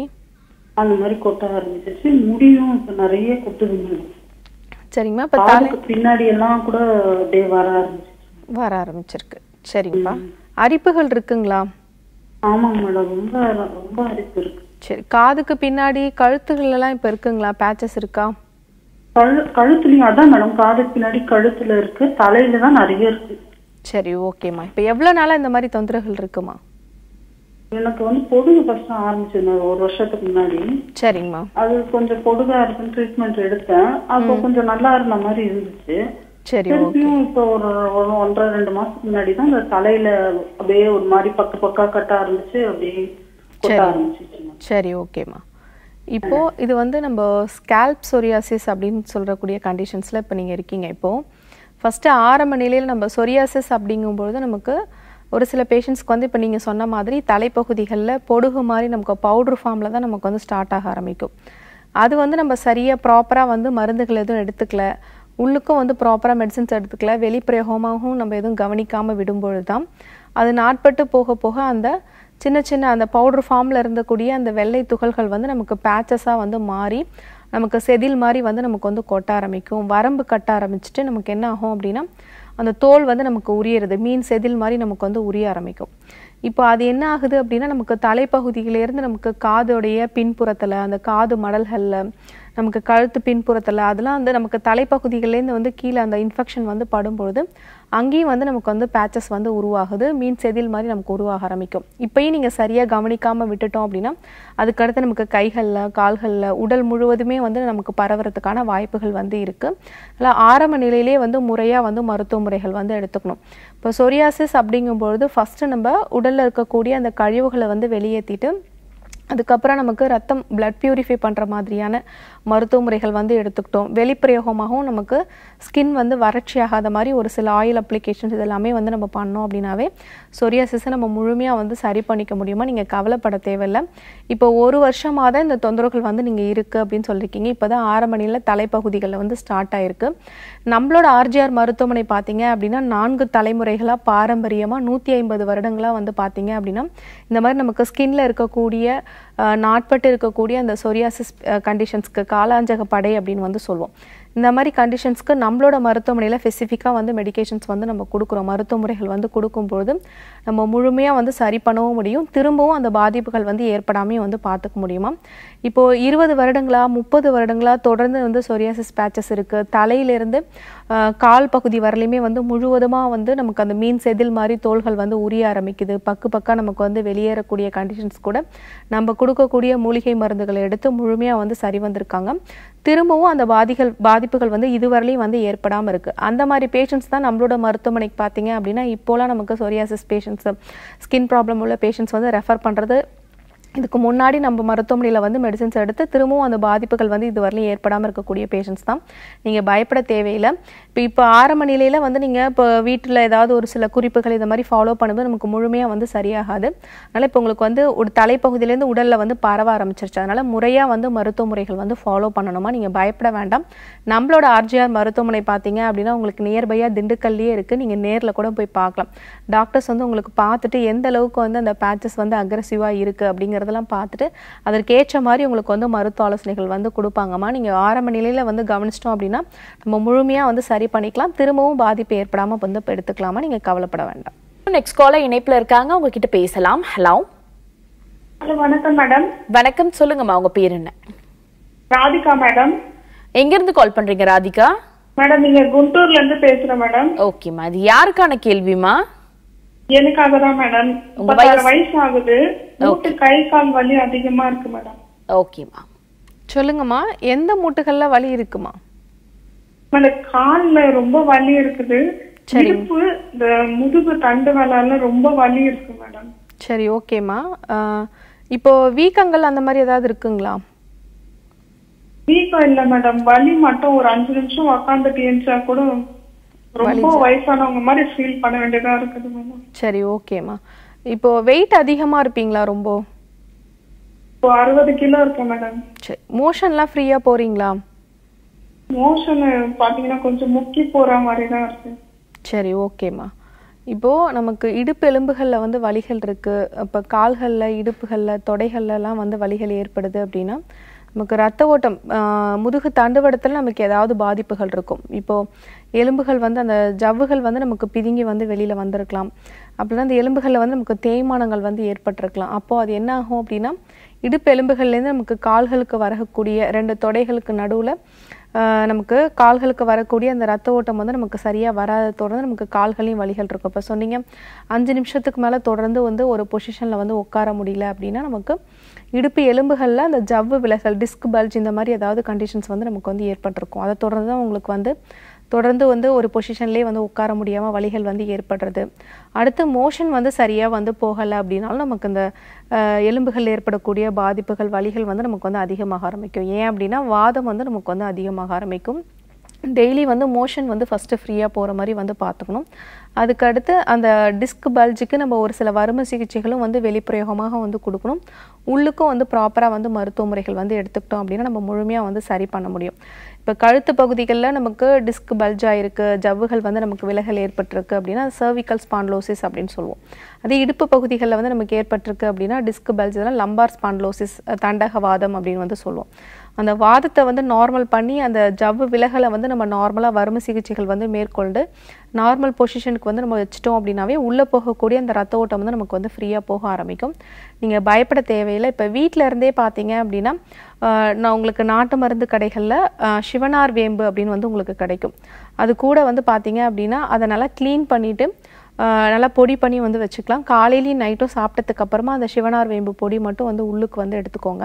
அந்த மாதிரி கொட்ட ஆரம்பிச்சிச்சு முடியும் இப்ப நிறைய கொட்டுது மேடம் சரிங்கம்மா இப்ப தலைக்கு பின்னாடி எல்லாம் கூட அப்படியே வர ஆரம்பிச்சிச்சு வர ஆரம்பிச்சிருக்கு சரிங்கப்பா அரிப்புகள் இருக்குங்களா ஆமாம் மேடம் ரொம்ப ரொம்ப சரி காதுக்கு பின்னாடி கழுத்துகள் எல்லாம் இப்ப இருக்குங்களா பேச்சஸ் இருக்கா கழு கழுத்துலயும் அதான் மேடம் காதுக்கு பின்னாடி கழுத்துல இருக்கு தலையில தான் நிறைய இருக்கு சரி ஓகேம்மா இப்போ எவ்வளவு நாளா இந்த மாதிரி தொந்தரவுகள் இருக்குமா எனக்கு வந்து பொடுகு ஃபர்ஸ்ட் ஆரம்பிச்சது ஒரு வருஷத்துக்கு முன்னாடி சரிங்கம்மா அது கொஞ்சம் பொடுகா இருக்குன்னு ட்ரீட்மெண்ட் எடுத்தேன் அப்போ கொஞ்சம் நல்லா இருந்த மாதிரி இருந்துச்சு சரி திருப்பியும் இப்போ ஒரு ஒன்றரை ரெண்டு மாசத்துக்கு முன்னாடி இந்த தலையில அப்படியே ஒரு மாதிரி பக்க பக்கா கட்ட ஆரம்பிச்சு அப்படியே சரி ஓகேம்மா இப்போ இது வந்து நம்ம ஸ்கேல்ப் சொரியாசிஸ் அப்படின்னு சொல்கிறக்கூடிய கண்டிஷன்ஸில் இப்போ நீங்கள் இருக்கீங்க இப்போது ஃபஸ்ட்டு ஆரம்ப நிலையில் நம்ம சொரியாசிஸ் அப்படிங்கும்பொழுது நமக்கு ஒரு சில பேஷண்ட்ஸ்க்கு வந்து இப்போ நீங்கள் சொன்ன மாதிரி தலைப்பகுதிகளில் பொடுகு மாதிரி நமக்கு பவுடர் ஃபார்மில் தான் நமக்கு வந்து ஸ்டார்ட் ஆக ஆரம்பிக்கும் அது வந்து நம்ம சரியாக ப்ராப்பராக வந்து மருந்துகள் எதுவும் எடுத்துக்கல உள்ளுக்கும் வந்து ப்ராப்பராக மெடிசன்ஸ் எடுத்துக்கல வெளிப்பிரயோகமாகவும் நம்ம எதுவும் கவனிக்காமல் விடும்பொழுது தான் அது நாட்பட்டு போக போக அந்த சின்ன சின்ன அந்த பவுடர் ஃபார்மில் இருந்தக்கூடிய அந்த வெள்ளை துகள்கள் வந்து நமக்கு பேச்சஸாக வந்து மாறி நமக்கு செதில் மாதிரி வந்து நமக்கு வந்து கொட்ட ஆரம்பிக்கும் வரம்பு கட்ட ஆரம்பிச்சுட்டு நமக்கு என்ன ஆகும் அப்படின்னா அந்த தோல் வந்து நமக்கு உரியறது மீன் செதில் மாதிரி நமக்கு வந்து உரிய ஆரம்பிக்கும் இப்போ அது என்ன ஆகுது அப்படின்னா நமக்கு தலைப்பகுதியிலேருந்து நமக்கு காதோடைய பின்புறத்தில் அந்த காது மடல்களில் நமக்கு கழுத்து பின்புறத்தில் அதெல்லாம் வந்து நமக்கு தலைப்பகுதிகள்லேருந்து வந்து கீழே அந்த இன்ஃபெக்ஷன் வந்து படும்பொழுது அங்கேயும் வந்து நமக்கு வந்து பேச்சஸ் வந்து உருவாகுது மீன் செதில் மாதிரி நமக்கு உருவாக ஆரம்பிக்கும் இப்போயும் நீங்கள் சரியாக கவனிக்காமல் விட்டுட்டோம் அப்படின்னா அதுக்கடுத்து நமக்கு கைகளில் கால்களில் உடல் முழுவதுமே வந்து நமக்கு பரவுறதுக்கான வாய்ப்புகள் வந்து இருக்குது அதில் ஆரம்ப நிலையிலே வந்து முறையாக வந்து மருத்துவ முறைகள் வந்து எடுத்துக்கணும் இப்போ சொரியாசிஸ் அப்படிங்கும்பொழுது ஃபஸ்ட்டு நம்ம உடலில் இருக்கக்கூடிய அந்த கழிவுகளை வந்து வெளியேற்றிட்டு அதுக்கப்புறம் நமக்கு ரத்தம் பிளட் பியூரிஃபை பண்ணுற மாதிரியான மருத்துவ முறைகள் வந்து எடுத்துக்கிட்டோம் வெளிப்பிரயோகமாகவும் நமக்கு ஸ்கின் வந்து வறட்சியாகாத மாதிரி ஒரு சில ஆயில் அப்ளிகேஷன்ஸ் இதெல்லாமே வந்து நம்ம பண்ணோம் அப்படின்னாவே சொரியாசிஸை நம்ம முழுமையாக வந்து சரி பண்ணிக்க முடியுமா நீங்கள் கவலைப்பட தேவையில்லை இப்போ ஒரு வருஷமாக தான் இந்த தொந்தரவுகள் வந்து நீங்கள் இருக்குது அப்படின்னு சொல்லியிருக்கீங்க இப்போ தான் ஆரம்பணியில் தலைப்பகுதிகளில் வந்து ஸ்டார்ட் ஆகிருக்கு நம்மளோட ஆர்ஜிஆர் மருத்துவமனை பார்த்தீங்க அப்படின்னா நான்கு தலைமுறைகளாக பாரம்பரியமாக நூற்றி ஐம்பது வருடங்களாக வந்து பார்த்தீங்க அப்படின்னா இந்த மாதிரி நமக்கு ஸ்கின்ல இருக்கக்கூடிய நாட்பட்டு இருக்கக்கூடிய அந்த சொரியாசிஸ் கண்டிஷன்ஸ்க்கு காலாஞ்சக படை அப்படின்னு வந்து சொல்லுவோம் இந்த மாதிரி கண்டிஷன்ஸ்க்கு நம்மளோட மருத்துவமனையில் ஸ்பெசிஃபிக்காக வந்து மெடிக்கேஷன்ஸ் வந்து நம்ம கொடுக்குறோம் மருத்துவ முறைகள் வந்து கொடுக்கும்பொழுது நம்ம முழுமையாக வந்து சரி பண்ணவும் முடியும் திரும்பவும் அந்த பாதிப்புகள் வந்து ஏற்படாமையும் வந்து பார்த்துக்க முடியுமா இப்போது இருபது வருடங்களா முப்பது வருடங்களா தொடர்ந்து வந்து சொரியாசிஸ் பேச்சஸ் இருக்குது தலையிலேருந்து கால் பகுதி வரலையுமே வந்து முழுவதுமாக வந்து நமக்கு அந்த மீன் செதில் மாதிரி தோள்கள் வந்து உரிய ஆரம்பிக்குது பக்கு பக்கம் நமக்கு வந்து வெளியேறக்கூடிய கண்டிஷன்ஸ் கூட நம்ம கொடுக்கக்கூடிய மூலிகை மருந்துகளை எடுத்து முழுமையாக வந்து சரி வந்திருக்காங்க திரும்பவும் அந்த பாதிகள் பாதிப்புகள் வந்து இதுவரையிலையும் வந்து ஏற்படாமல் இருக்குது அந்த மாதிரி பேஷண்ட்ஸ் தான் நம்மளோட மருத்துவமனைக்கு பார்த்தீங்க அப்படின்னா இப்போலாம் நமக்கு psoriasis patients patients skin problem உள்ள பேஷண்ட்ஸ் வந்து ரெஃபர் பண்ணுறது இதுக்கு முன்னாடி நம்ம மருத்துவமனையில் வந்து மெடிசன்ஸ் எடுத்து திரும்பவும் அந்த பாதிப்புகள் வந்து இது வரலையும் ஏற்படாமல் இருக்கக்கூடிய பேஷண்ட்ஸ் தான் நீங்கள் பயப்பட தேவையில்லை இப்போ இப்போ ஆரம்ப நிலையில் வந்து நீங்கள் இப்போ வீட்டில் ஏதாவது ஒரு சில குறிப்புகள் இதை மாதிரி ஃபாலோ பண்ணும்போது நமக்கு முழுமையாக வந்து சரியாகாது அதனால் இப்போ உங்களுக்கு வந்து ஒரு தலைப்பகுதியிலேருந்து உடலில் வந்து பரவ ஆரம்பிச்சிருச்சு அதனால் முறையாக வந்து மருத்துவ முறைகள் வந்து ஃபாலோ பண்ணணுமா நீங்கள் பயப்பட வேண்டாம் நம்மளோட ஆர்ஜிஆர் மருத்துவமனை பார்த்தீங்க அப்படின்னா உங்களுக்கு நியர்பையாக திண்டுக்கல்லையே இருக்குது நீங்கள் நேரில் கூட போய் பார்க்கலாம் டாக்டர்ஸ் வந்து உங்களுக்கு பார்த்துட்டு எந்த அளவுக்கு வந்து அந்த பேச்சஸ் வந்து அக்ரஸிவாக இருக்குது அப்படிங்கிறது அப்படிங்கிறதெல்லாம் பார்த்துட்டு அதற்கேற்ற மாதிரி உங்களுக்கு வந்து மருத்துவ ஆலோசனைகள் வந்து கொடுப்பாங்கம்மா நீங்கள் ஆரம்ப நிலையில் வந்து கவனிச்சிட்டோம் அப்படின்னா நம்ம முழுமையாக வந்து சரி பண்ணிக்கலாம் திரும்பவும் பாதிப்பு ஏற்படாமல் வந்து எடுத்துக்கலாமா நீங்கள் கவலைப்பட வேண்டாம் நெக்ஸ்ட் காலை இணைப்பில் இருக்காங்க உங்ககிட்ட பேசலாம் ஹலோ ஹலோ வணக்கம் மேடம் வணக்கம் சொல்லுங்கம்மா உங்க பேர் என்ன ராதிகா மேடம் எங்க இருந்து கால் பண்றீங்க ராதிகா மேடம் நீங்க குண்டூர்ல இருந்து பேசுறேன் மேடம் ஓகேம்மா இது யாருக்கான கேள்விமா எனக்காக தான் மேடம் முப்பத்தாறு வயசு ஆகுது மூட்டு கை கால் வலி அதிகமா இருக்கு மேடம் ஓகேம்மா சொல்லுங்கம்மா எந்த மூட்டுகள்ல வலி இருக்குமா மேடம் கால்ல ரொம்ப வலி இருக்குது இடுப்பு இந்த முதுகு தண்டு வலால ரொம்ப வலி இருக்கு மேடம் சரி ஓகேம்மா இப்போ வீக்கங்கள் அந்த மாதிரி ஏதாவது இருக்குங்களா வீக்கம் இல்ல மேடம் வலி மட்டும் ஒரு அஞ்சு நிமிஷம் உக்காந்துட்டு ஏஞ்சா கூட வயசானவங்க மாதிரி ஃபீல் பண்ண வேண்டியதா இருக்குது சரி ஓகேம்மா இப்போ வெயிட் அதிகமா இருப்பீங்களா ரொம்ப இப்போ அறுபது கிலோ மேடம் மோஷன்லாம் ஃப்ரீயா போறீங்களா மோஷன் பாத்தீங்கன்னா கொஞ்சம் முக்கி போற மாதிரி தான் இருக்கு சரி ஓகேம்மா இப்போ நமக்கு இடுப்பு எலும்புகளில் வந்து வலிகள் இருக்குது இப்போ கால்களில் இடுப்புகளில் தொடைகள்லாம் வந்து வலிகள் ஏற்படுது அப்படின்னா நமக்கு ரத்த ஓட்டம் முதுகு தண்டுவடத்தில் நமக்கு ஏதாவது பாதிப்புகள் இருக்கும் இப்போது எலும்புகள் வந்து அந்த ஜவ்வுகள் வந்து நமக்கு பிதுங்கி வந்து வெளியில் வந்திருக்கலாம் அப்படின்னா அந்த எலும்புகளில் வந்து நமக்கு தேய்மானங்கள் வந்து ஏற்பட்டிருக்கலாம் அப்போது அது என்ன ஆகும் அப்படின்னா இடுப்பு எலும்புகள்லேருந்து நமக்கு கால்களுக்கு வரக்கூடிய ரெண்டு தொடைகளுக்கு நடுவில் நமக்கு கால்களுக்கு வரக்கூடிய அந்த ரத்த ஓட்டம் வந்து நமக்கு சரியாக வராத தொடர்ந்து நமக்கு கால்களையும் வழிகள் இருக்கும் இப்போ சொன்னீங்க அஞ்சு நிமிஷத்துக்கு மேலே தொடர்ந்து வந்து ஒரு பொசிஷனில் வந்து உட்கார முடியல அப்படின்னா நமக்கு இடுப்பு எலும்புகளில் அந்த ஜவ்வு விலகல் டிஸ்க் பல்ஜ் இந்த மாதிரி ஏதாவது கண்டிஷன்ஸ் வந்து நமக்கு வந்து ஏற்பட்டிருக்கும் அதை தொடர்ந்து தான் உங்களுக்கு வந்து தொடர்ந்து வந்து ஒரு பொசிஷன்லேயே வந்து உட்கார முடியாமல் வழிகள் வந்து ஏற்படுறது அடுத்து மோஷன் வந்து சரியாக வந்து போகலை அப்படின்னாலும் நமக்கு இந்த எலும்புகள் ஏற்படக்கூடிய பாதிப்புகள் வழிகள் வந்து நமக்கு வந்து அதிகமாக ஆரம்பிக்கும் ஏன் அப்படின்னா வாதம் வந்து நமக்கு வந்து அதிகமாக ஆரம்பிக்கும் டெய்லி வந்து மோஷன் வந்து ஃபஸ்ட்டு ஃப்ரீயாக போகிற மாதிரி வந்து பார்த்துக்கணும் அதுக்கடுத்து அந்த டிஸ்க் பல்ஜுக்கு நம்ம ஒரு சில வரும சிகிச்சைகளும் வந்து வெளிப்பிரயோகமாக வந்து கொடுக்கணும் உள்ளுக்கும் வந்து ப்ராப்பராக வந்து மருத்துவ முறைகள் வந்து எடுத்துக்கிட்டோம் அப்படின்னா நம்ம முழுமையாக வந்து சரி பண்ண முடியும் இப்போ கழுத்து பகுதிகளில் நமக்கு டிஸ்க் பல்ஜ் ஆகிருக்கு ஜவ்வுகள் வந்து நமக்கு விலகல் ஏற்பட்டிருக்கு அப்படின்னா சர்விக்கல் ஸ்பான்லோசிஸ் அப்படின்னு சொல்லுவோம் அதே இடுப்பு பகுதிகளில் வந்து நமக்கு ஏற்பட்டிருக்கு அப்படின்னா டிஸ்க் பல்ஜ் லம்பார் ஸ்பான்லோசிஸ் தண்டகவாதம் அப்படின்னு வந்து சொல்லுவோம் அந்த வாதத்தை வந்து நார்மல் பண்ணி அந்த ஜவ்வு விலகலை வந்து நம்ம நார்மலாக வறுமை சிகிச்சைகள் வந்து மேற்கொண்டு நார்மல் பொசிஷனுக்கு வந்து நம்ம வச்சுட்டோம் அப்படின்னாவே உள்ளே போகக்கூடிய அந்த ரத்த ஓட்டம் வந்து நமக்கு வந்து ஃப்ரீயாக போக ஆரம்பிக்கும் நீங்கள் பயப்பட தேவையில்லை இப்போ வீட்டில் இருந்தே பார்த்தீங்க அப்படின்னா நான் உங்களுக்கு நாட்டு மருந்து கடைகளில் சிவனார் வேம்பு அப்படின்னு வந்து உங்களுக்கு கிடைக்கும் அது கூட வந்து பார்த்தீங்க அப்படின்னா அதை நல்லா க்ளீன் பண்ணிவிட்டு நல்லா பொடி பண்ணி வந்து வச்சுக்கலாம் காலையிலையும் நைட்டும் சாப்பிட்டதுக்கு அப்புறமா அந்த சிவனார் வேம்பு பொடி மட்டும் வந்து உள்ளுக்கு வந்து எடுத்துக்கோங்க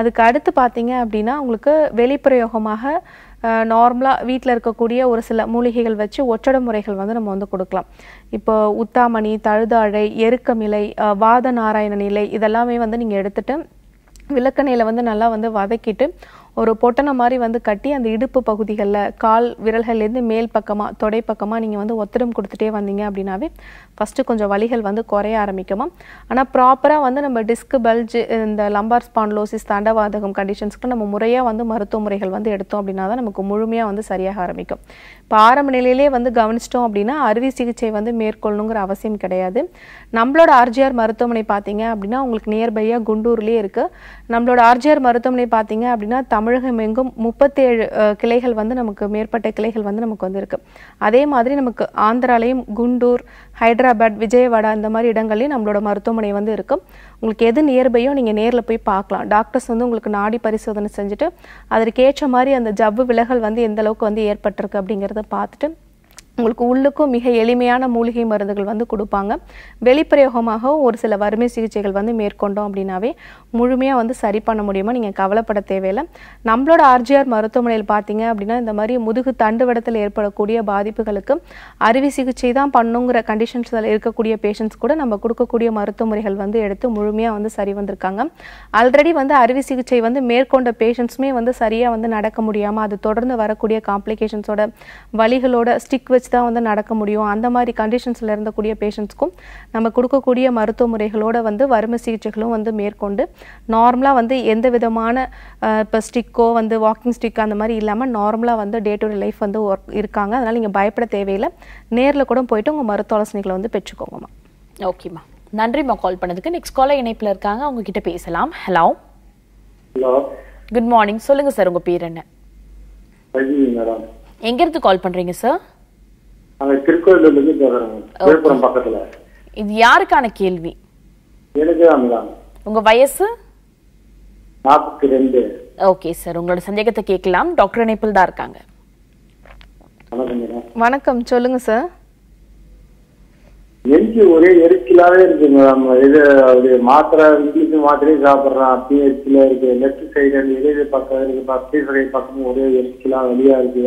அதுக்கு அடுத்து பார்த்தீங்க அப்படின்னா உங்களுக்கு வெளிப்பிரயோகமாக நார்மலாக வீட்டில் இருக்கக்கூடிய ஒரு சில மூலிகைகள் வச்சு ஒற்றட முறைகள் வந்து நம்ம வந்து கொடுக்கலாம் இப்போ உத்தாமணி தழுதாழை எருக்கமிலை வாத நாராயண நிலை இதெல்லாமே வந்து நீங்கள் எடுத்துகிட்டு விளக்கணையில் வந்து நல்லா வந்து வதக்கிட்டு ஒரு பொட்டனை மாதிரி வந்து கட்டி அந்த இடுப்பு பகுதிகளில் கால் விரல்கள்லேருந்து மேல் பக்கமாக தொடை பக்கமாக நீங்கள் வந்து ஒத்திரம் கொடுத்துட்டே வந்தீங்க அப்படின்னாவே ஃபஸ்ட்டு கொஞ்சம் வலிகள் வந்து குறைய ஆரம்பிக்குமா ஆனால் ப்ராப்பராக வந்து நம்ம டிஸ்க் பல்ஜ் இந்த லம்பார் ஸ்பான்லோசிஸ் தண்டவாதகம் கண்டிஷன்ஸ்க்கு நம்ம முறையாக வந்து மருத்துவ முறைகள் வந்து எடுத்தோம் அப்படின்னா தான் நமக்கு முழுமையாக வந்து சரியாக ஆரம்பிக்கும் இப்போ ஆரம்ப நிலையிலே வந்து கவனிச்சிட்டோம் அப்படின்னா அறுவை சிகிச்சை வந்து மேற்கொள்ளணுங்கிற அவசியம் கிடையாது நம்மளோட ஆர்ஜிஆர் மருத்துவமனை பார்த்தீங்க அப்படின்னா உங்களுக்கு நியர்பையாக குண்டூர்லேயே இருக்குது நம்மளோட ஆர்ஜிஆர் மருத்துவமனை பார்த்தீங்க அப்படின்னா தமிழகம் எங்கும் முப்பத்தேழு கிளைகள் வந்து நமக்கு மேற்பட்ட கிளைகள் வந்து நமக்கு வந்து அதே மாதிரி நமக்கு ஆந்திராலையும் குண்டூர் ஹைதராபாத் விஜயவாடா இந்த மாதிரி இடங்கள்லையும் நம்மளோட மருத்துவமனை வந்து இருக்கும் உங்களுக்கு எது நியர்பையோ நீங்கள் நேரில் போய் பார்க்கலாம் டாக்டர்ஸ் வந்து உங்களுக்கு நாடி பரிசோதனை செஞ்சுட்டு அதற்கேற்ற மாதிரி அந்த ஜவ்வு விலகல் வந்து எந்த அளவுக்கு வந்து ஏற்பட்டிருக்கு அப்படிங்கிறத பார்த்துட்டு உங்களுக்கு உள்ளுக்கும் மிக எளிமையான மூலிகை மருந்துகள் வந்து கொடுப்பாங்க வெளிப்பிரயோகமாக ஒரு சில வறுமை சிகிச்சைகள் வந்து மேற்கொண்டோம் அப்படின்னாவே முழுமையாக வந்து சரி பண்ண முடியுமா நீங்கள் கவலைப்பட தேவையில்லை நம்மளோட ஆர்ஜிஆர் மருத்துவமனையில் பார்த்தீங்க அப்படின்னா இந்த மாதிரி முதுகு தண்டு விடத்தில் ஏற்படக்கூடிய பாதிப்புகளுக்கு அறுவை சிகிச்சை தான் பண்ணுங்கிற கண்டிஷன்ஸில் இருக்கக்கூடிய பேஷண்ட்ஸ் கூட நம்ம கொடுக்கக்கூடிய மருத்துவ முறைகள் வந்து எடுத்து முழுமையாக வந்து சரி வந்திருக்காங்க ஆல்ரெடி வந்து அறுவை சிகிச்சை வந்து மேற்கொண்ட பேஷண்ட்ஸுமே வந்து சரியாக வந்து நடக்க முடியாமல் அது தொடர்ந்து வரக்கூடிய காம்ப்ளிகேஷன்ஸோட வழிகளோட ஸ்டிக் வச்சு வச்சு தான் வந்து நடக்க முடியும் அந்த மாதிரி கண்டிஷன்ஸில் இருந்தக்கூடிய பேஷண்ட்ஸ்க்கும் நம்ம கொடுக்கக்கூடிய மருத்துவ முறைகளோடு வந்து வறுமை சிகிச்சைகளும் வந்து மேற்கொண்டு நார்மலாக வந்து எந்த விதமான இப்போ ஸ்டிக்கோ வந்து வாக்கிங் ஸ்டிக்கோ அந்த மாதிரி இல்லாமல் நார்மலாக வந்து டே டு டே லைஃப் வந்து ஒர்க் இருக்காங்க அதனால் நீங்கள் பயப்பட தேவையில்லை நேரில் கூட போயிட்டு உங்கள் மருத்துவ ஆலோசனைகளை வந்து பெற்றுக்கோங்கம்மா ஓகேம்மா நன்றிம்மா கால் பண்ணதுக்கு நெக்ஸ்ட் காலை இணைப்பில் இருக்காங்க அவங்க கிட்ட பேசலாம் ஹலோ ஹலோ குட் மார்னிங் சொல்லுங்க சார் உங்க பேர் என்ன எங்க இருந்து கால் பண்றீங்க சார் திருக்கோயிலூர்லேருந்து பக்கத்துல இது யாருக்கான கேள்வி உங்க வயசு நாற்பத்தி ரெண்டு ஓகே சார் உங்களோட சந்தேகத்தை கேட்கலாம் டாக்டர் இணைப்பில் தான் இருக்காங்க வணக்கம் சொல்லுங்க சார் நெஞ்சு ஒரே எரிச்சலாவே இருக்கு மேடம் இது அது மாத்திரை இங்கிலீஷ் மாத்திரையும் அப்படியே பிஹெச்சில் இருக்கு லெஃப்ட் சைடு இடது பக்கம் இருக்கு பீசரை பக்கம் ஒரே எரிச்சலாக வெளியா இருக்கு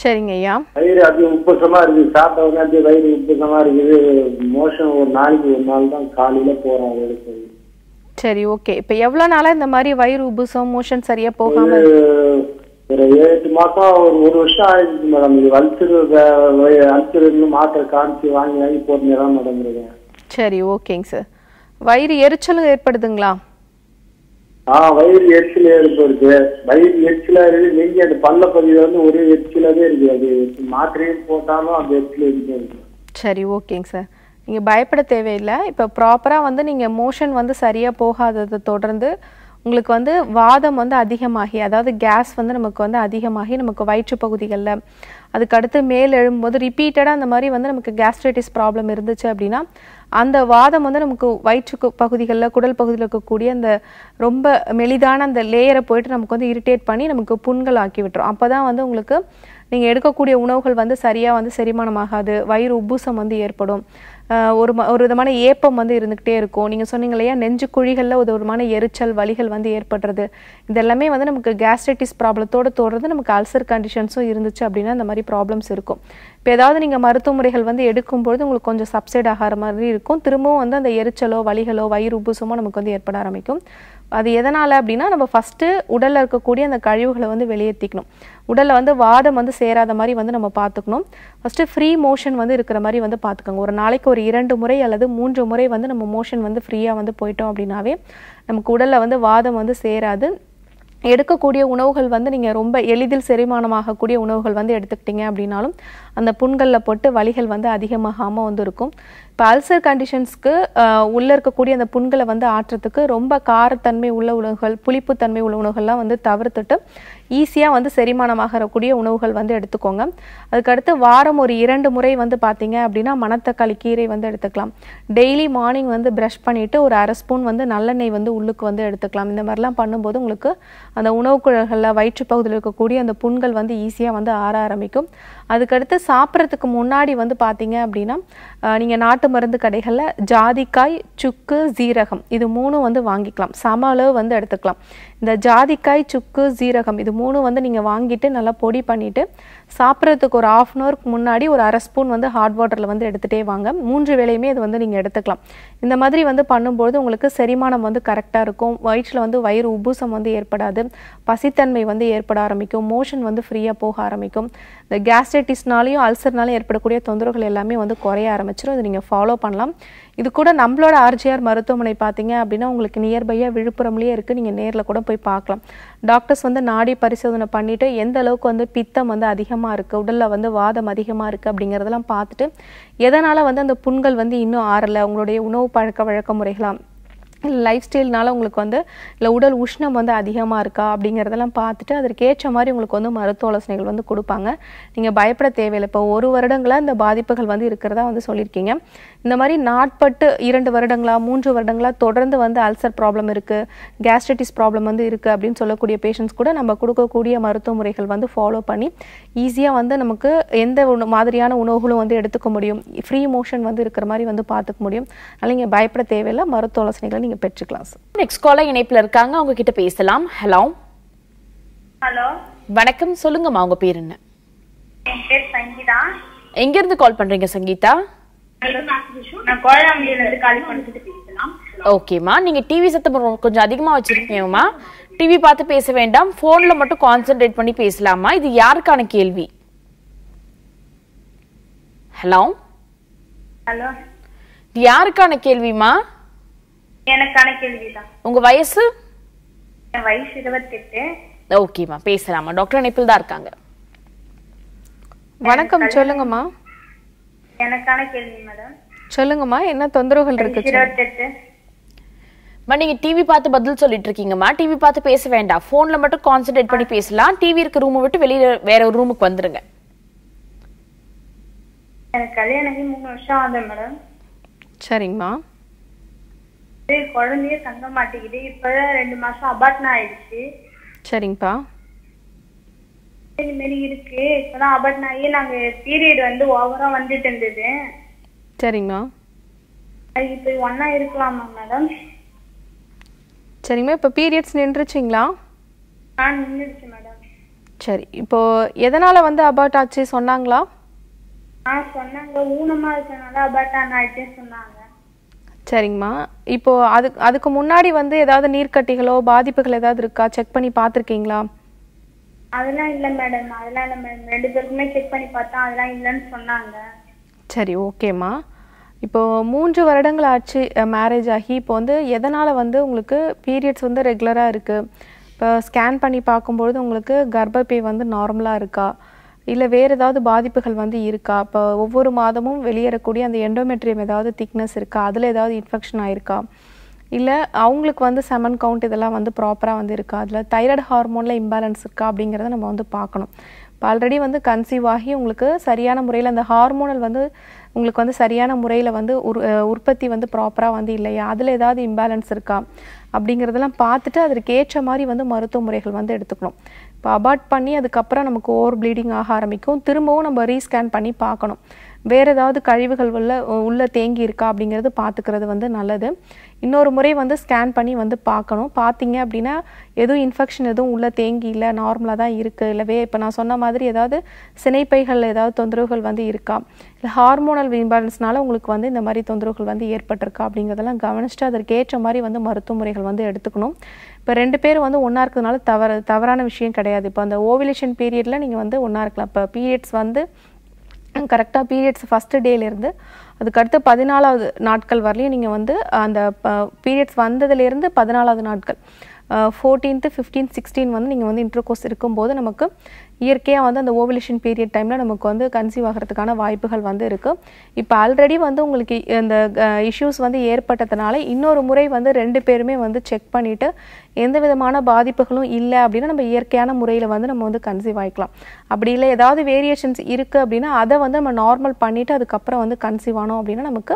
சரிங்க ஐயா வயிறு அப்படியே உப்புசமா இருக்குது சாப்பிட்ட உடனே அப்படியே வயிறு உப்புசமா இருக்குது மோஷன் ஒரு நாளைக்கு ஒரு நாள் தான் காலையில போறோம் எடுத்து சரி ஓகே இப்போ எவ்வளோ நாளாக இந்த மாதிரி வயிறு உபுசம் மோஷன் சரியாக போகாம ஒரு ஏழு மாதம் ஒரு ஒரு வருஷம் ஆயிடுச்சு மேடம் இது வலிச்சிரு அழிச்சிருந்து மாத்திரை காமிச்சு வாங்கி வாங்கி போட்டுனே தான் மேடம் சரி ஓகேங்க சார் வயிறு எரிச்சலும் ஏற்படுதுங்களா ஆஹ் வயிறு எரிச்சலே இருக்கு வயிறு எச்சில இருக்கு நீங்க அந்த பல்ல பதிவு வந்து ஒரே எச்சிலவே இருக்கு அது மாத்திரையும் போட்டாலும் அந்த எச்சில இருக்கு சரி ஓகேங்க சார் நீங்கள் பயப்பட தேவையில்லை இப்போ ப்ராப்பராக வந்து நீங்கள் மோஷன் வந்து சரியாக போகாததை தொடர்ந்து உங்களுக்கு வந்து வாதம் வந்து அதிகமாகி அதாவது கேஸ் வந்து நமக்கு வந்து அதிகமாகி நமக்கு வயிற்று பகுதிகளில் அதுக்கடுத்து மேல் எழும்போது ரிப்பீட்டடாக அந்த மாதிரி வந்து நமக்கு கேஸ்ட்ரைட்டிஸ் ப்ராப்ளம் இருந்துச்சு அப்படின்னா அந்த வாதம் வந்து நமக்கு வயிற்று பகுதிகளில் குடல் பகுதியில் இருக்கக்கூடிய அந்த ரொம்ப மெலிதான அந்த லேயரை போயிட்டு நமக்கு வந்து இரிட்டேட் பண்ணி நமக்கு புண்கள் ஆக்கி விட்டுரும் அப்போ தான் வந்து உங்களுக்கு நீங்கள் எடுக்கக்கூடிய உணவுகள் வந்து சரியாக வந்து செரிமானமாகாது வயிறு உப்புசம் வந்து ஏற்படும் ஒரு ஒரு விதமான ஏப்பம் வந்து இருந்துக்கிட்டே இருக்கும் நீங்கள் சொன்னீங்க இல்லையா நெஞ்சு குழிகளில் ஒரு விதமான எரிச்சல் வலிகள் வந்து ஏற்படுறது இதெல்லாமே வந்து நமக்கு கேஸ்ட்ரைட்டிஸ் ப்ராப்ளத்தோடு தோடுறது நமக்கு அல்சர் கண்டிஷன்ஸும் இருந்துச்சு அப்படின்னா இந்த மாதிரி ப்ராப்ளம்ஸ் இருக்கும் இப்போ ஏதாவது நீங்கள் மருத்துவ முறைகள் வந்து எடுக்கும்பொழுது உங்களுக்கு கொஞ்சம் சப்சைட் ஆகிற மாதிரி இருக்கும் திரும்பவும் வந்து அந்த எரிச்சலோ வலிகளோ வயிறு உபுசமோ நமக்கு வந்து ஏற்பட ஆரம்பிக்கும் அது எதனால் அப்படின்னா நம்ம ஃபஸ்ட்டு உடலில் இருக்கக்கூடிய அந்த கழிவுகளை வந்து வெளியேற்றிக்கணும் உடலில் வந்து வாதம் வந்து சேராத மாதிரி வந்து நம்ம பார்த்துக்கணும் ஃபஸ்ட்டு ஃப்ரீ மோஷன் வந்து இருக்கிற மாதிரி வந்து பார்த்துக்கோங்க ஒரு நாளைக்கு ஒரு இரண்டு முறை அல்லது மூன்று முறை வந்து நம்ம மோஷன் வந்து ஃப்ரீயாக வந்து போயிட்டோம் அப்படின்னாவே நமக்கு உடலில் வந்து வாதம் வந்து சேராது எடுக்கக்கூடிய உணவுகள் வந்து நீங்கள் ரொம்ப எளிதில் செரிமானமாகக்கூடிய உணவுகள் வந்து எடுத்துக்கிட்டீங்க அப்படின்னாலும் அந்த புண்களில் போட்டு வலிகள் வந்து அதிகமாகாமல் வந்து இருக்கும் பல்சர் கண்டிஷன்ஸ்க்கு உள்ளே இருக்கக்கூடிய அந்த புண்களை வந்து ஆற்றுறதுக்கு ரொம்ப காரத்தன்மை உள்ள உணவுகள் புளிப்புத்தன்மை உள்ள உணவுகள்லாம் வந்து தவிர்த்துட்டு ஈஸியாக வந்து செரிமானமாகறக்கூடிய உணவுகள் வந்து எடுத்துக்கோங்க அதுக்கடுத்து வாரம் ஒரு இரண்டு முறை வந்து பார்த்தீங்க அப்படின்னா மணத்தக்காளி கீரை வந்து எடுத்துக்கலாம் டெய்லி மார்னிங் வந்து ப்ரஷ் பண்ணிவிட்டு ஒரு அரை ஸ்பூன் வந்து நல்லெண்ணெய் வந்து உள்ளுக்கு வந்து எடுத்துக்கலாம் இந்த மாதிரிலாம் பண்ணும்போது உங்களுக்கு அந்த உணவு குழல்களில் வயிற்று பகுதியில் இருக்கக்கூடிய அந்த புண்கள் வந்து ஈஸியாக வந்து ஆற ஆரம்பிக்கும் அதுக்கடுத்து சாப்பிட்றதுக்கு முன்னாடி வந்து பார்த்தீங்க அப்படின்னா நீங்கள் நாட்டு மருந்து கடைகளில் ஜாதிக்காய் சுக்கு ஜீரகம் இது மூணும் வந்து வாங்கிக்கலாம் சம வந்து எடுத்துக்கலாம் இந்த ஜாதிக்காய் சுக்கு சீரகம் இது மூணும் வந்து நீங்கள் வாங்கிட்டு நல்லா பொடி பண்ணிவிட்டு சாப்பிட்றதுக்கு ஒரு ஆஃப் அன் முன்னாடி ஒரு அரை ஸ்பூன் வந்து ஹாட் வாட்டரில் வந்து எடுத்துகிட்டே வாங்க மூன்று வேலையுமே இது வந்து நீங்கள் எடுத்துக்கலாம் இந்த மாதிரி வந்து பண்ணும்பொழுது உங்களுக்கு செரிமானம் வந்து கரெக்டாக இருக்கும் வயிற்றில் வந்து வயிறு உபூசம் வந்து ஏற்படாது பசித்தன்மை வந்து ஏற்பட ஆரம்பிக்கும் மோஷன் வந்து ஃப்ரீயாக போக ஆரம்பிக்கும் இந்த கேஸ்ட்ரைட்டிஸ்னாலையும் அல்சர்னாலும் ஏற்படக்கூடிய தொந்தரவுகள் எல்லாமே வந்து குறைய ஆரம்பிச்சிடும் இது நீங்கள் ஃபாலோ பண்ணலாம் இது கூட நம்மளோட ஆர்ஜிஆர் மருத்துவமனை பார்த்தீங்க அப்படின்னா உங்களுக்கு நியர்பையாக விழுப்புரம்லேயே இருக்குது நீங்கள் நேரில் கூட போய் பார்க்கலாம் டாக்டர்ஸ் வந்து நாடி பரிசோதனை பண்ணிவிட்டு எந்த அளவுக்கு வந்து பித்தம் வந்து அதிகமாக இருக்குது உடலில் வந்து வாதம் அதிகமாக இருக்குது அப்படிங்கிறதெல்லாம் பார்த்துட்டு எதனால் வந்து அந்த புண்கள் வந்து இன்னும் ஆறலை உங்களுடைய உணவு பழக்க வழக்க முறைகளாம் லைஃப் ஸ்டைல்னால உங்களுக்கு வந்து இல்லை உடல் உஷ்ணம் வந்து அதிகமாக இருக்கா அப்படிங்கிறதெல்லாம் பார்த்துட்டு அதற்கேற்ற மாதிரி உங்களுக்கு வந்து மருத்துவ ஆலோசனைகள் வந்து கொடுப்பாங்க நீங்கள் பயப்பட தேவையில்லை இப்போ ஒரு வருடங்களாக இந்த பாதிப்புகள் வந்து இருக்கிறதா வந்து சொல்லியிருக்கீங்க இந்த மாதிரி நாட்பட்டு இரண்டு வருடங்களா மூன்று வருடங்களா தொடர்ந்து வந்து அல்சர் ப்ராப்ளம் இருக்குது கேஸ்ட்ரைட்டிஸ் ப்ராப்ளம் வந்து இருக்குது அப்படின்னு சொல்லக்கூடிய பேஷண்ட்ஸ் கூட நம்ம கொடுக்கக்கூடிய மருத்துவ முறைகள் வந்து ஃபாலோ பண்ணி ஈஸியாக வந்து நமக்கு எந்த மாதிரியான உணவுகளும் வந்து எடுத்துக்க முடியும் ஃப்ரீ மோஷன் வந்து இருக்கிற மாதிரி வந்து பார்த்துக்க முடியும் அதனால் நீங்கள் பயப்பட தேவையில்லை மருத்துவ ஆலோசனைகளை நீங்கள் பெற்றுக்கலாம் சார் நெக்ஸ்ட் காலாக இணைப்பில் இருக்காங்க அவங்க கிட்ட பேசலாம் ஹலோ ஹலோ வணக்கம் சொல்லுங்கம்மா உங்க பேர் என்ன பேர் சங்கீதா எங்க இருந்து கால் பண்றீங்க சங்கீதா ஓகேம்மா நீங்க டிவி சத்தம் கொஞ்சம் அதிகமா வச்சிருக்கீங்கம்மா டிவி பார்த்து பேச வேண்டாம் போன்ல மட்டும் கான்சென்ட்ரேட் பண்ணி பேசலாமா இது யாருக்கான கேள்வி ஹலோ ஹலோ யாருக்கான கேள்விமா எனக்கான கேள்விதான் உங்க வயசு வயசு இருபத்தெட்டு ஓகேம்மா பேசலாமா டாக்டர் நிப்பில் தான் இருக்காங்க வணக்கம் சொல்லுங்கம்மா எனக்கான கேள்வி மேடம் சொல்லுங்கம்மா என்ன தொந்தரவுகள் இருக்கு அம்மா நீங்கள் டிவி பார்த்து பதில் சொல்லிட்டு இருக்கீங்கம்மா டிவி பார்த்து பேச வேண்டாம் ஃபோனில் மட்டும் கான்சென்ட்ரேட் பண்ணி பேசலாம் டிவி இருக்க ரூமை விட்டு வெளியில் வேற ஒரு ரூமுக்கு வந்துருங்க எனக்கு கல்யாணம் மூணு வருஷம் ஆகுது மேடம் சரிங்கம்மா குழந்தைய தங்க மாட்டேங்குது இப்போ ரெண்டு மாசம் அபார்ட்னா ஆயிடுச்சு சரிங்கப்பா இந்த மாரி இருக்கு இப்பதான் அபர்ட் ஆகி நாங்க பீரியட் வந்து ஓவரா வந்துட்டு இருந்தது சரிங்கம்மா இப்போ ஒன்னா இருக்கலாமா மேடம் சரிங்கம்மா இப்போ பீரியட்ஸ் நின்றுச்சிங்களா ஆ நின்றுச்சு மேடம் சரி இப்போ எதனால வந்து அபார்ட் ஆச்சு சொன்னாங்களா ஆ சொன்னாங்க ஊனமா இருக்கனால அபார்ட் ஆனாச்சுன்னு சொன்னாங்க சரிங்கம்மா இப்போ அதுக்கு அதுக்கு முன்னாடி வந்து ஏதாவது நீர்க்கட்டிகளோ பாதிப்புகள் ஏதாவது இருக்கா செக் பண்ணி பார்த்துருக்கீங்களா அதெல்லாம் இல்லை மேடம் அதெல்லாம் இல்லை மேடம் ரெண்டு பேருக்குமே செக் பண்ணி பார்த்தா அதெல்லாம் இல்லைன்னு சொன்னாங்க சரி ஓகேம்மா இப்போ மூன்று வருடங்கள் ஆச்சு மேரேஜ் ஆகி இப்போ வந்து எதனால் வந்து உங்களுக்கு பீரியட்ஸ் வந்து ரெகுலராக இருக்குது இப்போ ஸ்கேன் பண்ணி பார்க்கும்பொழுது உங்களுக்கு கர்ப்பப்பை வந்து நார்மலாக இருக்கா இல்லை வேறு ஏதாவது பாதிப்புகள் வந்து இருக்கா இப்போ ஒவ்வொரு மாதமும் வெளியேறக்கூடிய அந்த எண்டோமெட்ரியம் ஏதாவது திக்னஸ் இருக்கா அதில் ஏதாவது இன்ஃபெக்ஷன் ஆயிருக்கா இல்லை அவங்களுக்கு வந்து செமன் கவுண்ட் இதெல்லாம் வந்து ப்ராப்பராக வந்து இருக்கா அதில் தைராய்டு ஹார்மோனில் இம்பேலன்ஸ் இருக்கா அப்படிங்கிறத நம்ம வந்து பார்க்கணும் இப்போ ஆல்ரெடி வந்து கன்சீவ் ஆகி உங்களுக்கு சரியான முறையில் அந்த ஹார்மோனல் வந்து உங்களுக்கு வந்து சரியான முறையில் வந்து உற்பத்தி வந்து ப்ராப்பராக வந்து இல்லையா அதில் ஏதாவது இம்பேலன்ஸ் இருக்கா அப்படிங்கிறதெல்லாம் பார்த்துட்டு அதற்கு ஏற்ற மாதிரி வந்து மருத்துவ முறைகள் வந்து எடுத்துக்கணும் இப்போ அபார்ட் பண்ணி அதுக்கப்புறம் நமக்கு ஓவர் ப்ளீடிங் ஆக ஆரம்பிக்கும் திரும்பவும் நம்ம ரீஸ்கேன் பண்ணி பார்க்கணும் வேறு ஏதாவது கழிவுகள் உள்ள உள்ளே தேங்கி இருக்கா அப்படிங்கிறது பார்த்துக்கிறது வந்து நல்லது இன்னொரு முறை வந்து ஸ்கேன் பண்ணி வந்து பார்க்கணும் பார்த்தீங்க அப்படின்னா எதுவும் இன்ஃபெக்ஷன் எதுவும் உள்ளே தேங்கி இல்லை நார்மலாக தான் இருக்குது இல்லை வே இப்போ நான் சொன்ன மாதிரி ஏதாவது சினைப்பைகள் ஏதாவது தொந்தரவுகள் வந்து இருக்கா இல்லை ஹார்மோனல் இம்பேலன்ஸ்னால உங்களுக்கு வந்து இந்த மாதிரி தொந்தரவுகள் வந்து ஏற்பட்டிருக்கா அப்படிங்கிறதெல்லாம் கவனிச்சுட்டு அதற்கேற்ற மாதிரி வந்து மருத்துவ முறைகள் வந்து எடுத்துக்கணும் இப்போ ரெண்டு பேரும் வந்து ஒன்றா இருக்கிறதுனால தவறு தவறான விஷயம் கிடையாது இப்போ அந்த ஓவிலேஷன் பீரியடில் நீங்கள் வந்து ஒன்றா இருக்கலாம் இப்போ பீரியட்ஸ் வந்து கரெக்டாக பீரியட்ஸ் ஃபஸ்ட்டு டேலேருந்து அதுக்கடுத்து பதினாலாவது நாட்கள் வரலையும் நீங்கள் வந்து அந்த பீரியட்ஸ் வந்ததுலேருந்து பதினாலாவது நாட்கள் ஃபோர்டீன்த்து ஃபிஃப்டீன் சிக்ஸ்டீன் வந்து நீங்கள் வந்து இன்ட்ரோகோர்ஸ் இருக்கும்போது நமக்கு இயற்கையாக வந்து அந்த ஓவலேஷன் பீரியட் டைமில் நமக்கு வந்து கன்சீவ் ஆகிறதுக்கான வாய்ப்புகள் வந்து இருக்குது இப்போ ஆல்ரெடி வந்து உங்களுக்கு இந்த இஷ்யூஸ் வந்து ஏற்பட்டதுனால இன்னொரு முறை வந்து ரெண்டு பேருமே வந்து செக் பண்ணிவிட்டு எந்த விதமான பாதிப்புகளும் இல்லை அப்படின்னா நம்ம இயற்கையான முறையில் வந்து நம்ம வந்து கன்சீவ் ஆகிக்கலாம் அப்படி இல்லை ஏதாவது வேரியேஷன்ஸ் இருக்குது அப்படின்னா அதை வந்து நம்ம நார்மல் பண்ணிவிட்டு அதுக்கப்புறம் வந்து கன்சீவ் ஆனோம் அப்படின்னா நமக்கு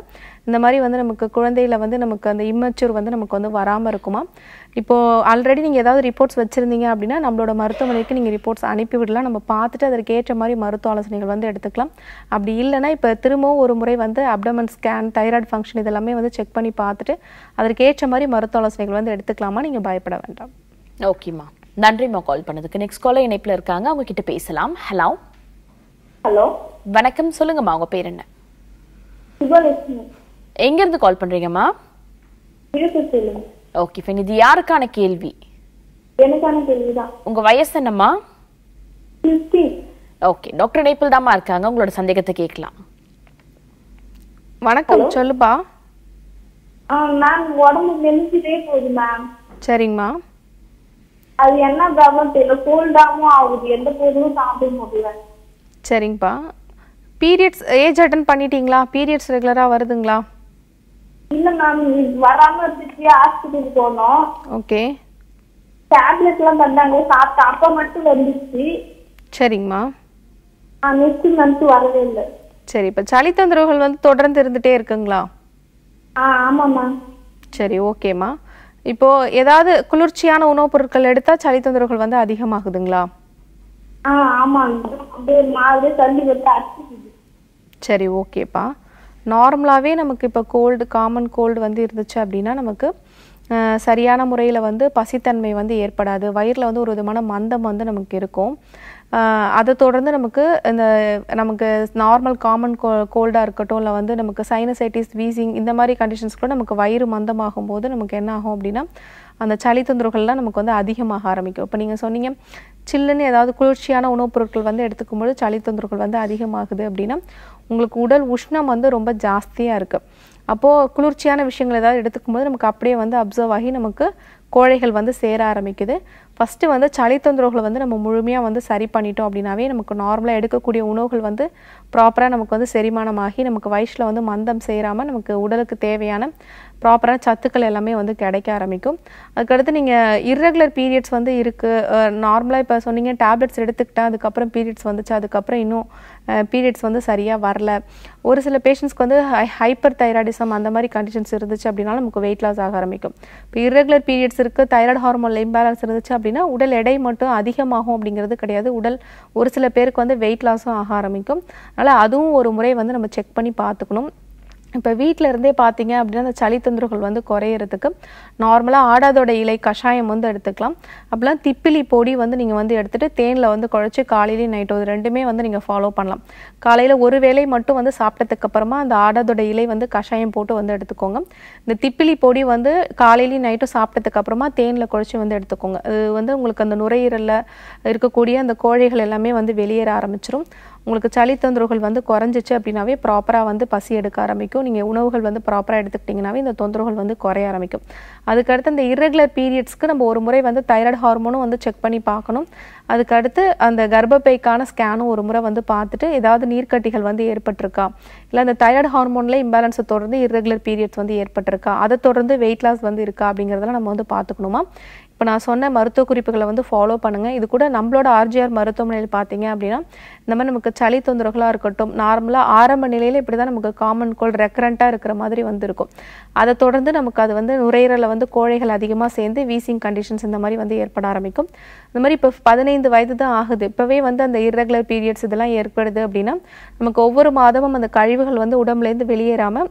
இந்த மாதிரி வந்து நமக்கு குழந்தையில வந்து நமக்கு அந்த இம்மச்சூர் வந்து நமக்கு வந்து வராமல் இருக்குமா இப்போது ஆல்ரெடி நீங்கள் ஏதாவது ரிப்போர்ட்ஸ் வச்சுருந்தீங்க அப்படின்னா நம்மளோட மருத்துவமனைக்கு நீங்கள் ரிப்போர்ட்ஸ் அனுப்பி விடலாம் நம்ம பார்த்துட்டு அதற்கு ஏற்ற மாதிரி மருத்துவ ஆலோசனைகள் வந்து எடுத்துக்கலாம் அப்படி இல்லைனா இப்போ திரும்பவும் ஒரு முறை வந்து அப்டமன் ஸ்கேன் தைராய்டு ஃபங்க்ஷன் இதெல்லாமே வந்து செக் பண்ணி பார்த்துட்டு அதற்கு ஏற்ற மாதிரி மருத்துவ ஆலோசனைகள் வந்து எடுத்துக்கலாமா நீங்கள் பயப்பட பயப்பட வேண்டாம் ஓகேம்மா நன்றிம்மா கால் பண்ணதுக்கு நெக்ஸ்ட் காலர் இணைப்பில் இருக்காங்க அவங்க கிட்ட பேசலாம் ஹலோ ஹலோ வணக்கம் சொல்லுங்கம்மா உங்க பேர் என்ன எங்க இருந்து கால் பண்றீங்கம்மா ஓகே ஃபைன் இது யாருக்கான கேள்வி உங்க வயசு என்னம்மா ஓகே டாக்டர் நேபிள் தாம்மா இருக்காங்க உங்களோட சந்தேகத்தை கேட்கலாம் வணக்கம் சொல்லுப்பா மேம் உடம்பு போகுது மேம் சரிங்கம்மா அது என்ன ப்ராப்ளம் தெரியல கோல்டாகவும் ஆகுது எந்த பொருளும் சாப்பிட முடியல சரிங்கப்பா பீரியட்ஸ் ஏஜ் அட்டன் பண்ணிட்டீங்களா பீரியட்ஸ் ரெகுலராக வருதுங்களா இல்லை மேம் வராமல் இருந்துச்சு ஹாஸ்பிட்டல் போனோம் ஓகே டேப்லெட்லாம் தந்தாங்க சாப்பிட்டா அப்போ மட்டும் வந்துச்சு சரிங்கம்மா ஆ நெக்ஸ்ட் மந்த் வரவே இல்லை சரி இப்போ சளி தொந்தரவுகள் வந்து தொடர்ந்து இருந்துகிட்டே இருக்குங்களா ஆ ஆமாம்மா சரி ஓகேம்மா இப்போ ஏதாவது குளிர்ச்சியான உணவுப் பொருட்கள் எடுத்தா சளி தொந்தரவுகள் வந்து அதிகமாகுதுங்களா சரி ஓகேப்பா நார்மலாகவே நமக்கு இப்போ கோல்டு காமன் கோல்டு வந்து இருந்துச்சு அப்படின்னா நமக்கு சரியான முறையில் வந்து பசித்தன்மை வந்து ஏற்படாது வயிறில் வந்து ஒரு விதமான மந்தம் வந்து நமக்கு இருக்கும் அதை தொடர்ந்து நமக்கு இந்த நமக்கு நார்மல் காமன் கோ கோல்டாக இருக்கட்டும் இல்லை வந்து நமக்கு சைனசைட்டிஸ் வீசிங் இந்த மாதிரி கண்டிஷன்ஸ் கூட நமக்கு வயிறு மந்தமாகும் போது நமக்கு என்ன ஆகும் அப்படின்னா அந்த சளி தொந்தரவுகள்லாம் நமக்கு வந்து அதிகமாக ஆரம்பிக்கும் இப்போ நீங்கள் சொன்னீங்க சில்லுன்னு ஏதாவது குளிர்ச்சியான உணவுப் பொருட்கள் வந்து எடுத்துக்கும் பொழுது சளி தொந்தரவுகள் வந்து அதிகமாகுது அப்படின்னா உங்களுக்கு உடல் உஷ்ணம் வந்து ரொம்ப ஜாஸ்தியாக இருக்குது அப்போது குளிர்ச்சியான விஷயங்கள் ஏதாவது எடுத்துக்கும் போது நமக்கு அப்படியே வந்து அப்சர்வ் ஆகி நமக்கு கோழைகள் வந்து சேர ஆரம்பிக்குது ஃபஸ்ட்டு வந்து சளி தொந்தரவுகளை வந்து நம்ம முழுமையாக வந்து சரி பண்ணிட்டோம் அப்படின்னாவே நமக்கு நார்மலாக எடுக்கக்கூடிய உணவுகள் வந்து ப்ராப்பராக நமக்கு வந்து செரிமானமாகி நமக்கு வயசில் வந்து மந்தம் சேராமல் நமக்கு உடலுக்கு தேவையான ப்ராப்பரான சத்துக்கள் எல்லாமே வந்து கிடைக்க ஆரம்பிக்கும் அதுக்கடுத்து நீங்கள் இர்ரெகுலர் பீரியட்ஸ் வந்து இருக்குது நார்மலாக இப்போ சொன்னீங்க டேப்லெட்ஸ் எடுத்துக்கிட்டால் அதுக்கப்புறம் பீரியட்ஸ் வந்துச்சு அதுக்கப்புறம் இன்னும் பீரியட்ஸ் வந்து சரியாக வரல ஒரு சில பேஷண்ட்ஸ்க்கு வந்து ஹை ஹைப்பர் தைராய்டிசம் அந்த மாதிரி கண்டிஷன்ஸ் இருந்துச்சு அப்படின்னா நமக்கு வெயிட் லாஸ் ஆக ஆரம்பிக்கும் இப்போ இர்ரெகுலர் பீரியட்ஸ் இருக்குது தைராய்டு ஹார்மோனில் இம்பேலன்ஸ் இருந்துச்சு அப்படின்னா உடல் எடை மட்டும் அதிகமாகும் அப்படிங்கிறது கிடையாது உடல் ஒரு சில பேருக்கு வந்து வெயிட் லாஸும் ஆக ஆரம்பிக்கும் அதனால் அதுவும் ஒரு முறை வந்து நம்ம செக் பண்ணி பார்த்துக்கணும் இப்போ வீட்டில் இருந்தே பார்த்தீங்க அப்படின்னா அந்த சளி தொந்தரவுகள் வந்து குறையிறதுக்கு நார்மலாக ஆடாதோட இலை கஷாயம் வந்து எடுத்துக்கலாம் அப்படிலாம் திப்பிலி பொடி வந்து நீங்கள் வந்து எடுத்துகிட்டு தேனில் வந்து குழச்சி காலையிலையும் நைட்டு ரெண்டுமே வந்து நீங்கள் ஃபாலோ பண்ணலாம் காலையில் ஒரு வேளை மட்டும் வந்து சாப்பிட்டதுக்கப்புறமா அந்த ஆடாதோட இலை வந்து கஷாயம் போட்டு வந்து எடுத்துக்கோங்க இந்த திப்பிலி பொடி வந்து காலையிலையும் நைட்டும் சாப்பிட்டதுக்கப்புறமா தேனில் குழச்சி வந்து எடுத்துக்கோங்க இது வந்து உங்களுக்கு அந்த நுரையீரலில் இருக்கக்கூடிய அந்த கோழைகள் எல்லாமே வந்து வெளியேற ஆரம்பிச்சிடும் உங்களுக்கு சளி தொந்தரவுகள் வந்து குறைஞ்சிச்சு அப்படின்னாவே ப்ராப்பராக வந்து பசி எடுக்க ஆரம்பிக்கும் நீங்கள் உணவுகள் வந்து ப்ராப்பராக எடுத்துக்கிட்டிங்கனாவே இந்த தொந்தரவுகள் வந்து குறைய ஆரம்பிக்கும் அதுக்கடுத்து இந்த இரகுலர் பீரியட்ஸ்க்கு நம்ம ஒரு முறை வந்து தைராய்டு ஹார்மோனும் வந்து செக் பண்ணி பார்க்கணும் அதுக்கடுத்து அந்த கர்ப்பப்பைக்கான ஸ்கேனும் ஒரு முறை வந்து பார்த்துட்டு ஏதாவது நீர்க்கட்டிகள் வந்து ஏற்பட்டிருக்கா இல்லை அந்த தைராய்டு ஹார்மோனில் இம்பேலன்ஸை தொடர்ந்து இரகுலர் பீரியட்ஸ் வந்து ஏற்பட்டிருக்கா அதை தொடர்ந்து வெயிட் லாஸ் வந்து இருக்கா அப்படிங்கிறதெல்லாம் நம்ம வந்து பார்த்துக்கணுமா இப்போ நான் சொன்ன மருத்துவ குறிப்புகளை வந்து ஃபாலோ பண்ணுங்கள் இது கூட நம்மளோட ஆர்ஜிஆர் மருத்துவமனையில் பார்த்தீங்க அப்படின்னா இந்த மாதிரி நமக்கு சளி தொந்தரவுகளாக இருக்கட்டும் நார்மலாக ஆரம்ப நிலையில் இப்படி தான் நமக்கு காமன் கோல் ரெக்கரண்ட்டாக இருக்கிற மாதிரி வந்துருக்கும் அதை தொடர்ந்து நமக்கு அது வந்து நுரையீரலில் வந்து கோழைகள் அதிகமாக சேர்ந்து வீசிங் கண்டிஷன்ஸ் இந்த மாதிரி வந்து ஏற்பட ஆரம்பிக்கும் இந்த மாதிரி இப்போ பதினைந்து வயது தான் ஆகுது இப்போவே வந்து அந்த இர்ரெகுலர் பீரியட்ஸ் இதெல்லாம் ஏற்படுது அப்படின்னா நமக்கு ஒவ்வொரு மாதமும் அந்த கழிவுகள் வந்து உடம்புலேருந்து வெளியேறாமல்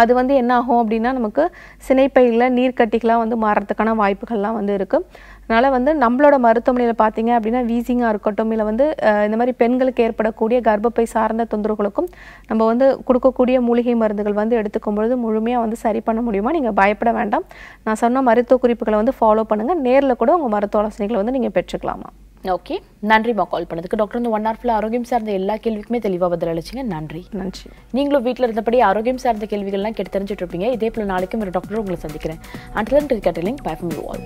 அது வந்து என்ன ஆகும் அப்படின்னா நமக்கு சினைப்பையில் நீர்க்கட்டிகளாக வந்து மாறுறதுக்கான வாய்ப்புகள்லாம் வந்து இருக்குது அதனால் வந்து நம்மளோட மருத்துவமனையில் பார்த்தீங்க அப்படின்னா வீசிங்காக இருக்கட்டும் இல்லை வந்து இந்த மாதிரி பெண்களுக்கு ஏற்படக்கூடிய கர்ப்பப்பை சார்ந்த தொந்தரவுகளுக்கும் நம்ம வந்து கொடுக்கக்கூடிய மூலிகை மருந்துகள் வந்து எடுத்துக்கும் பொழுது முழுமையாக வந்து சரி பண்ண முடியுமா நீங்கள் பயப்பட வேண்டாம் நான் சொன்ன மருத்துவ குறிப்புகளை வந்து ஃபாலோ பண்ணுங்கள் நேரில் கூட உங்கள் மருத்துவ ஆலோசனைகளை வந்து நீங்கள் பெற்றுக்கலாமா ஓகே நன்றிம்மா கால் பண்ணதுக்கு டாக்டர் வந்து ஒன் ஹவர் ஃபுல்லாக ஆரோக்கியம் சார்ந்த எல்லா கேள்விக்குமே தெளிவாக பதில் அளிச்சிங்க நன்றி நன்றி நீங்களும் வீட்டில் இருந்தபடி ஆரோக்கியம் சார்ந்த கேள்விகள்லாம் கெட்டு தெரிஞ்சுட்டு இருப்பீங்க இதே போல் நாளைக்கும் ஒரு டாக்டர் உங்களை சந்திக்கிறேன் அண்ட் கேட்டலிங் பை ஃப்ரம் யூ ஆல்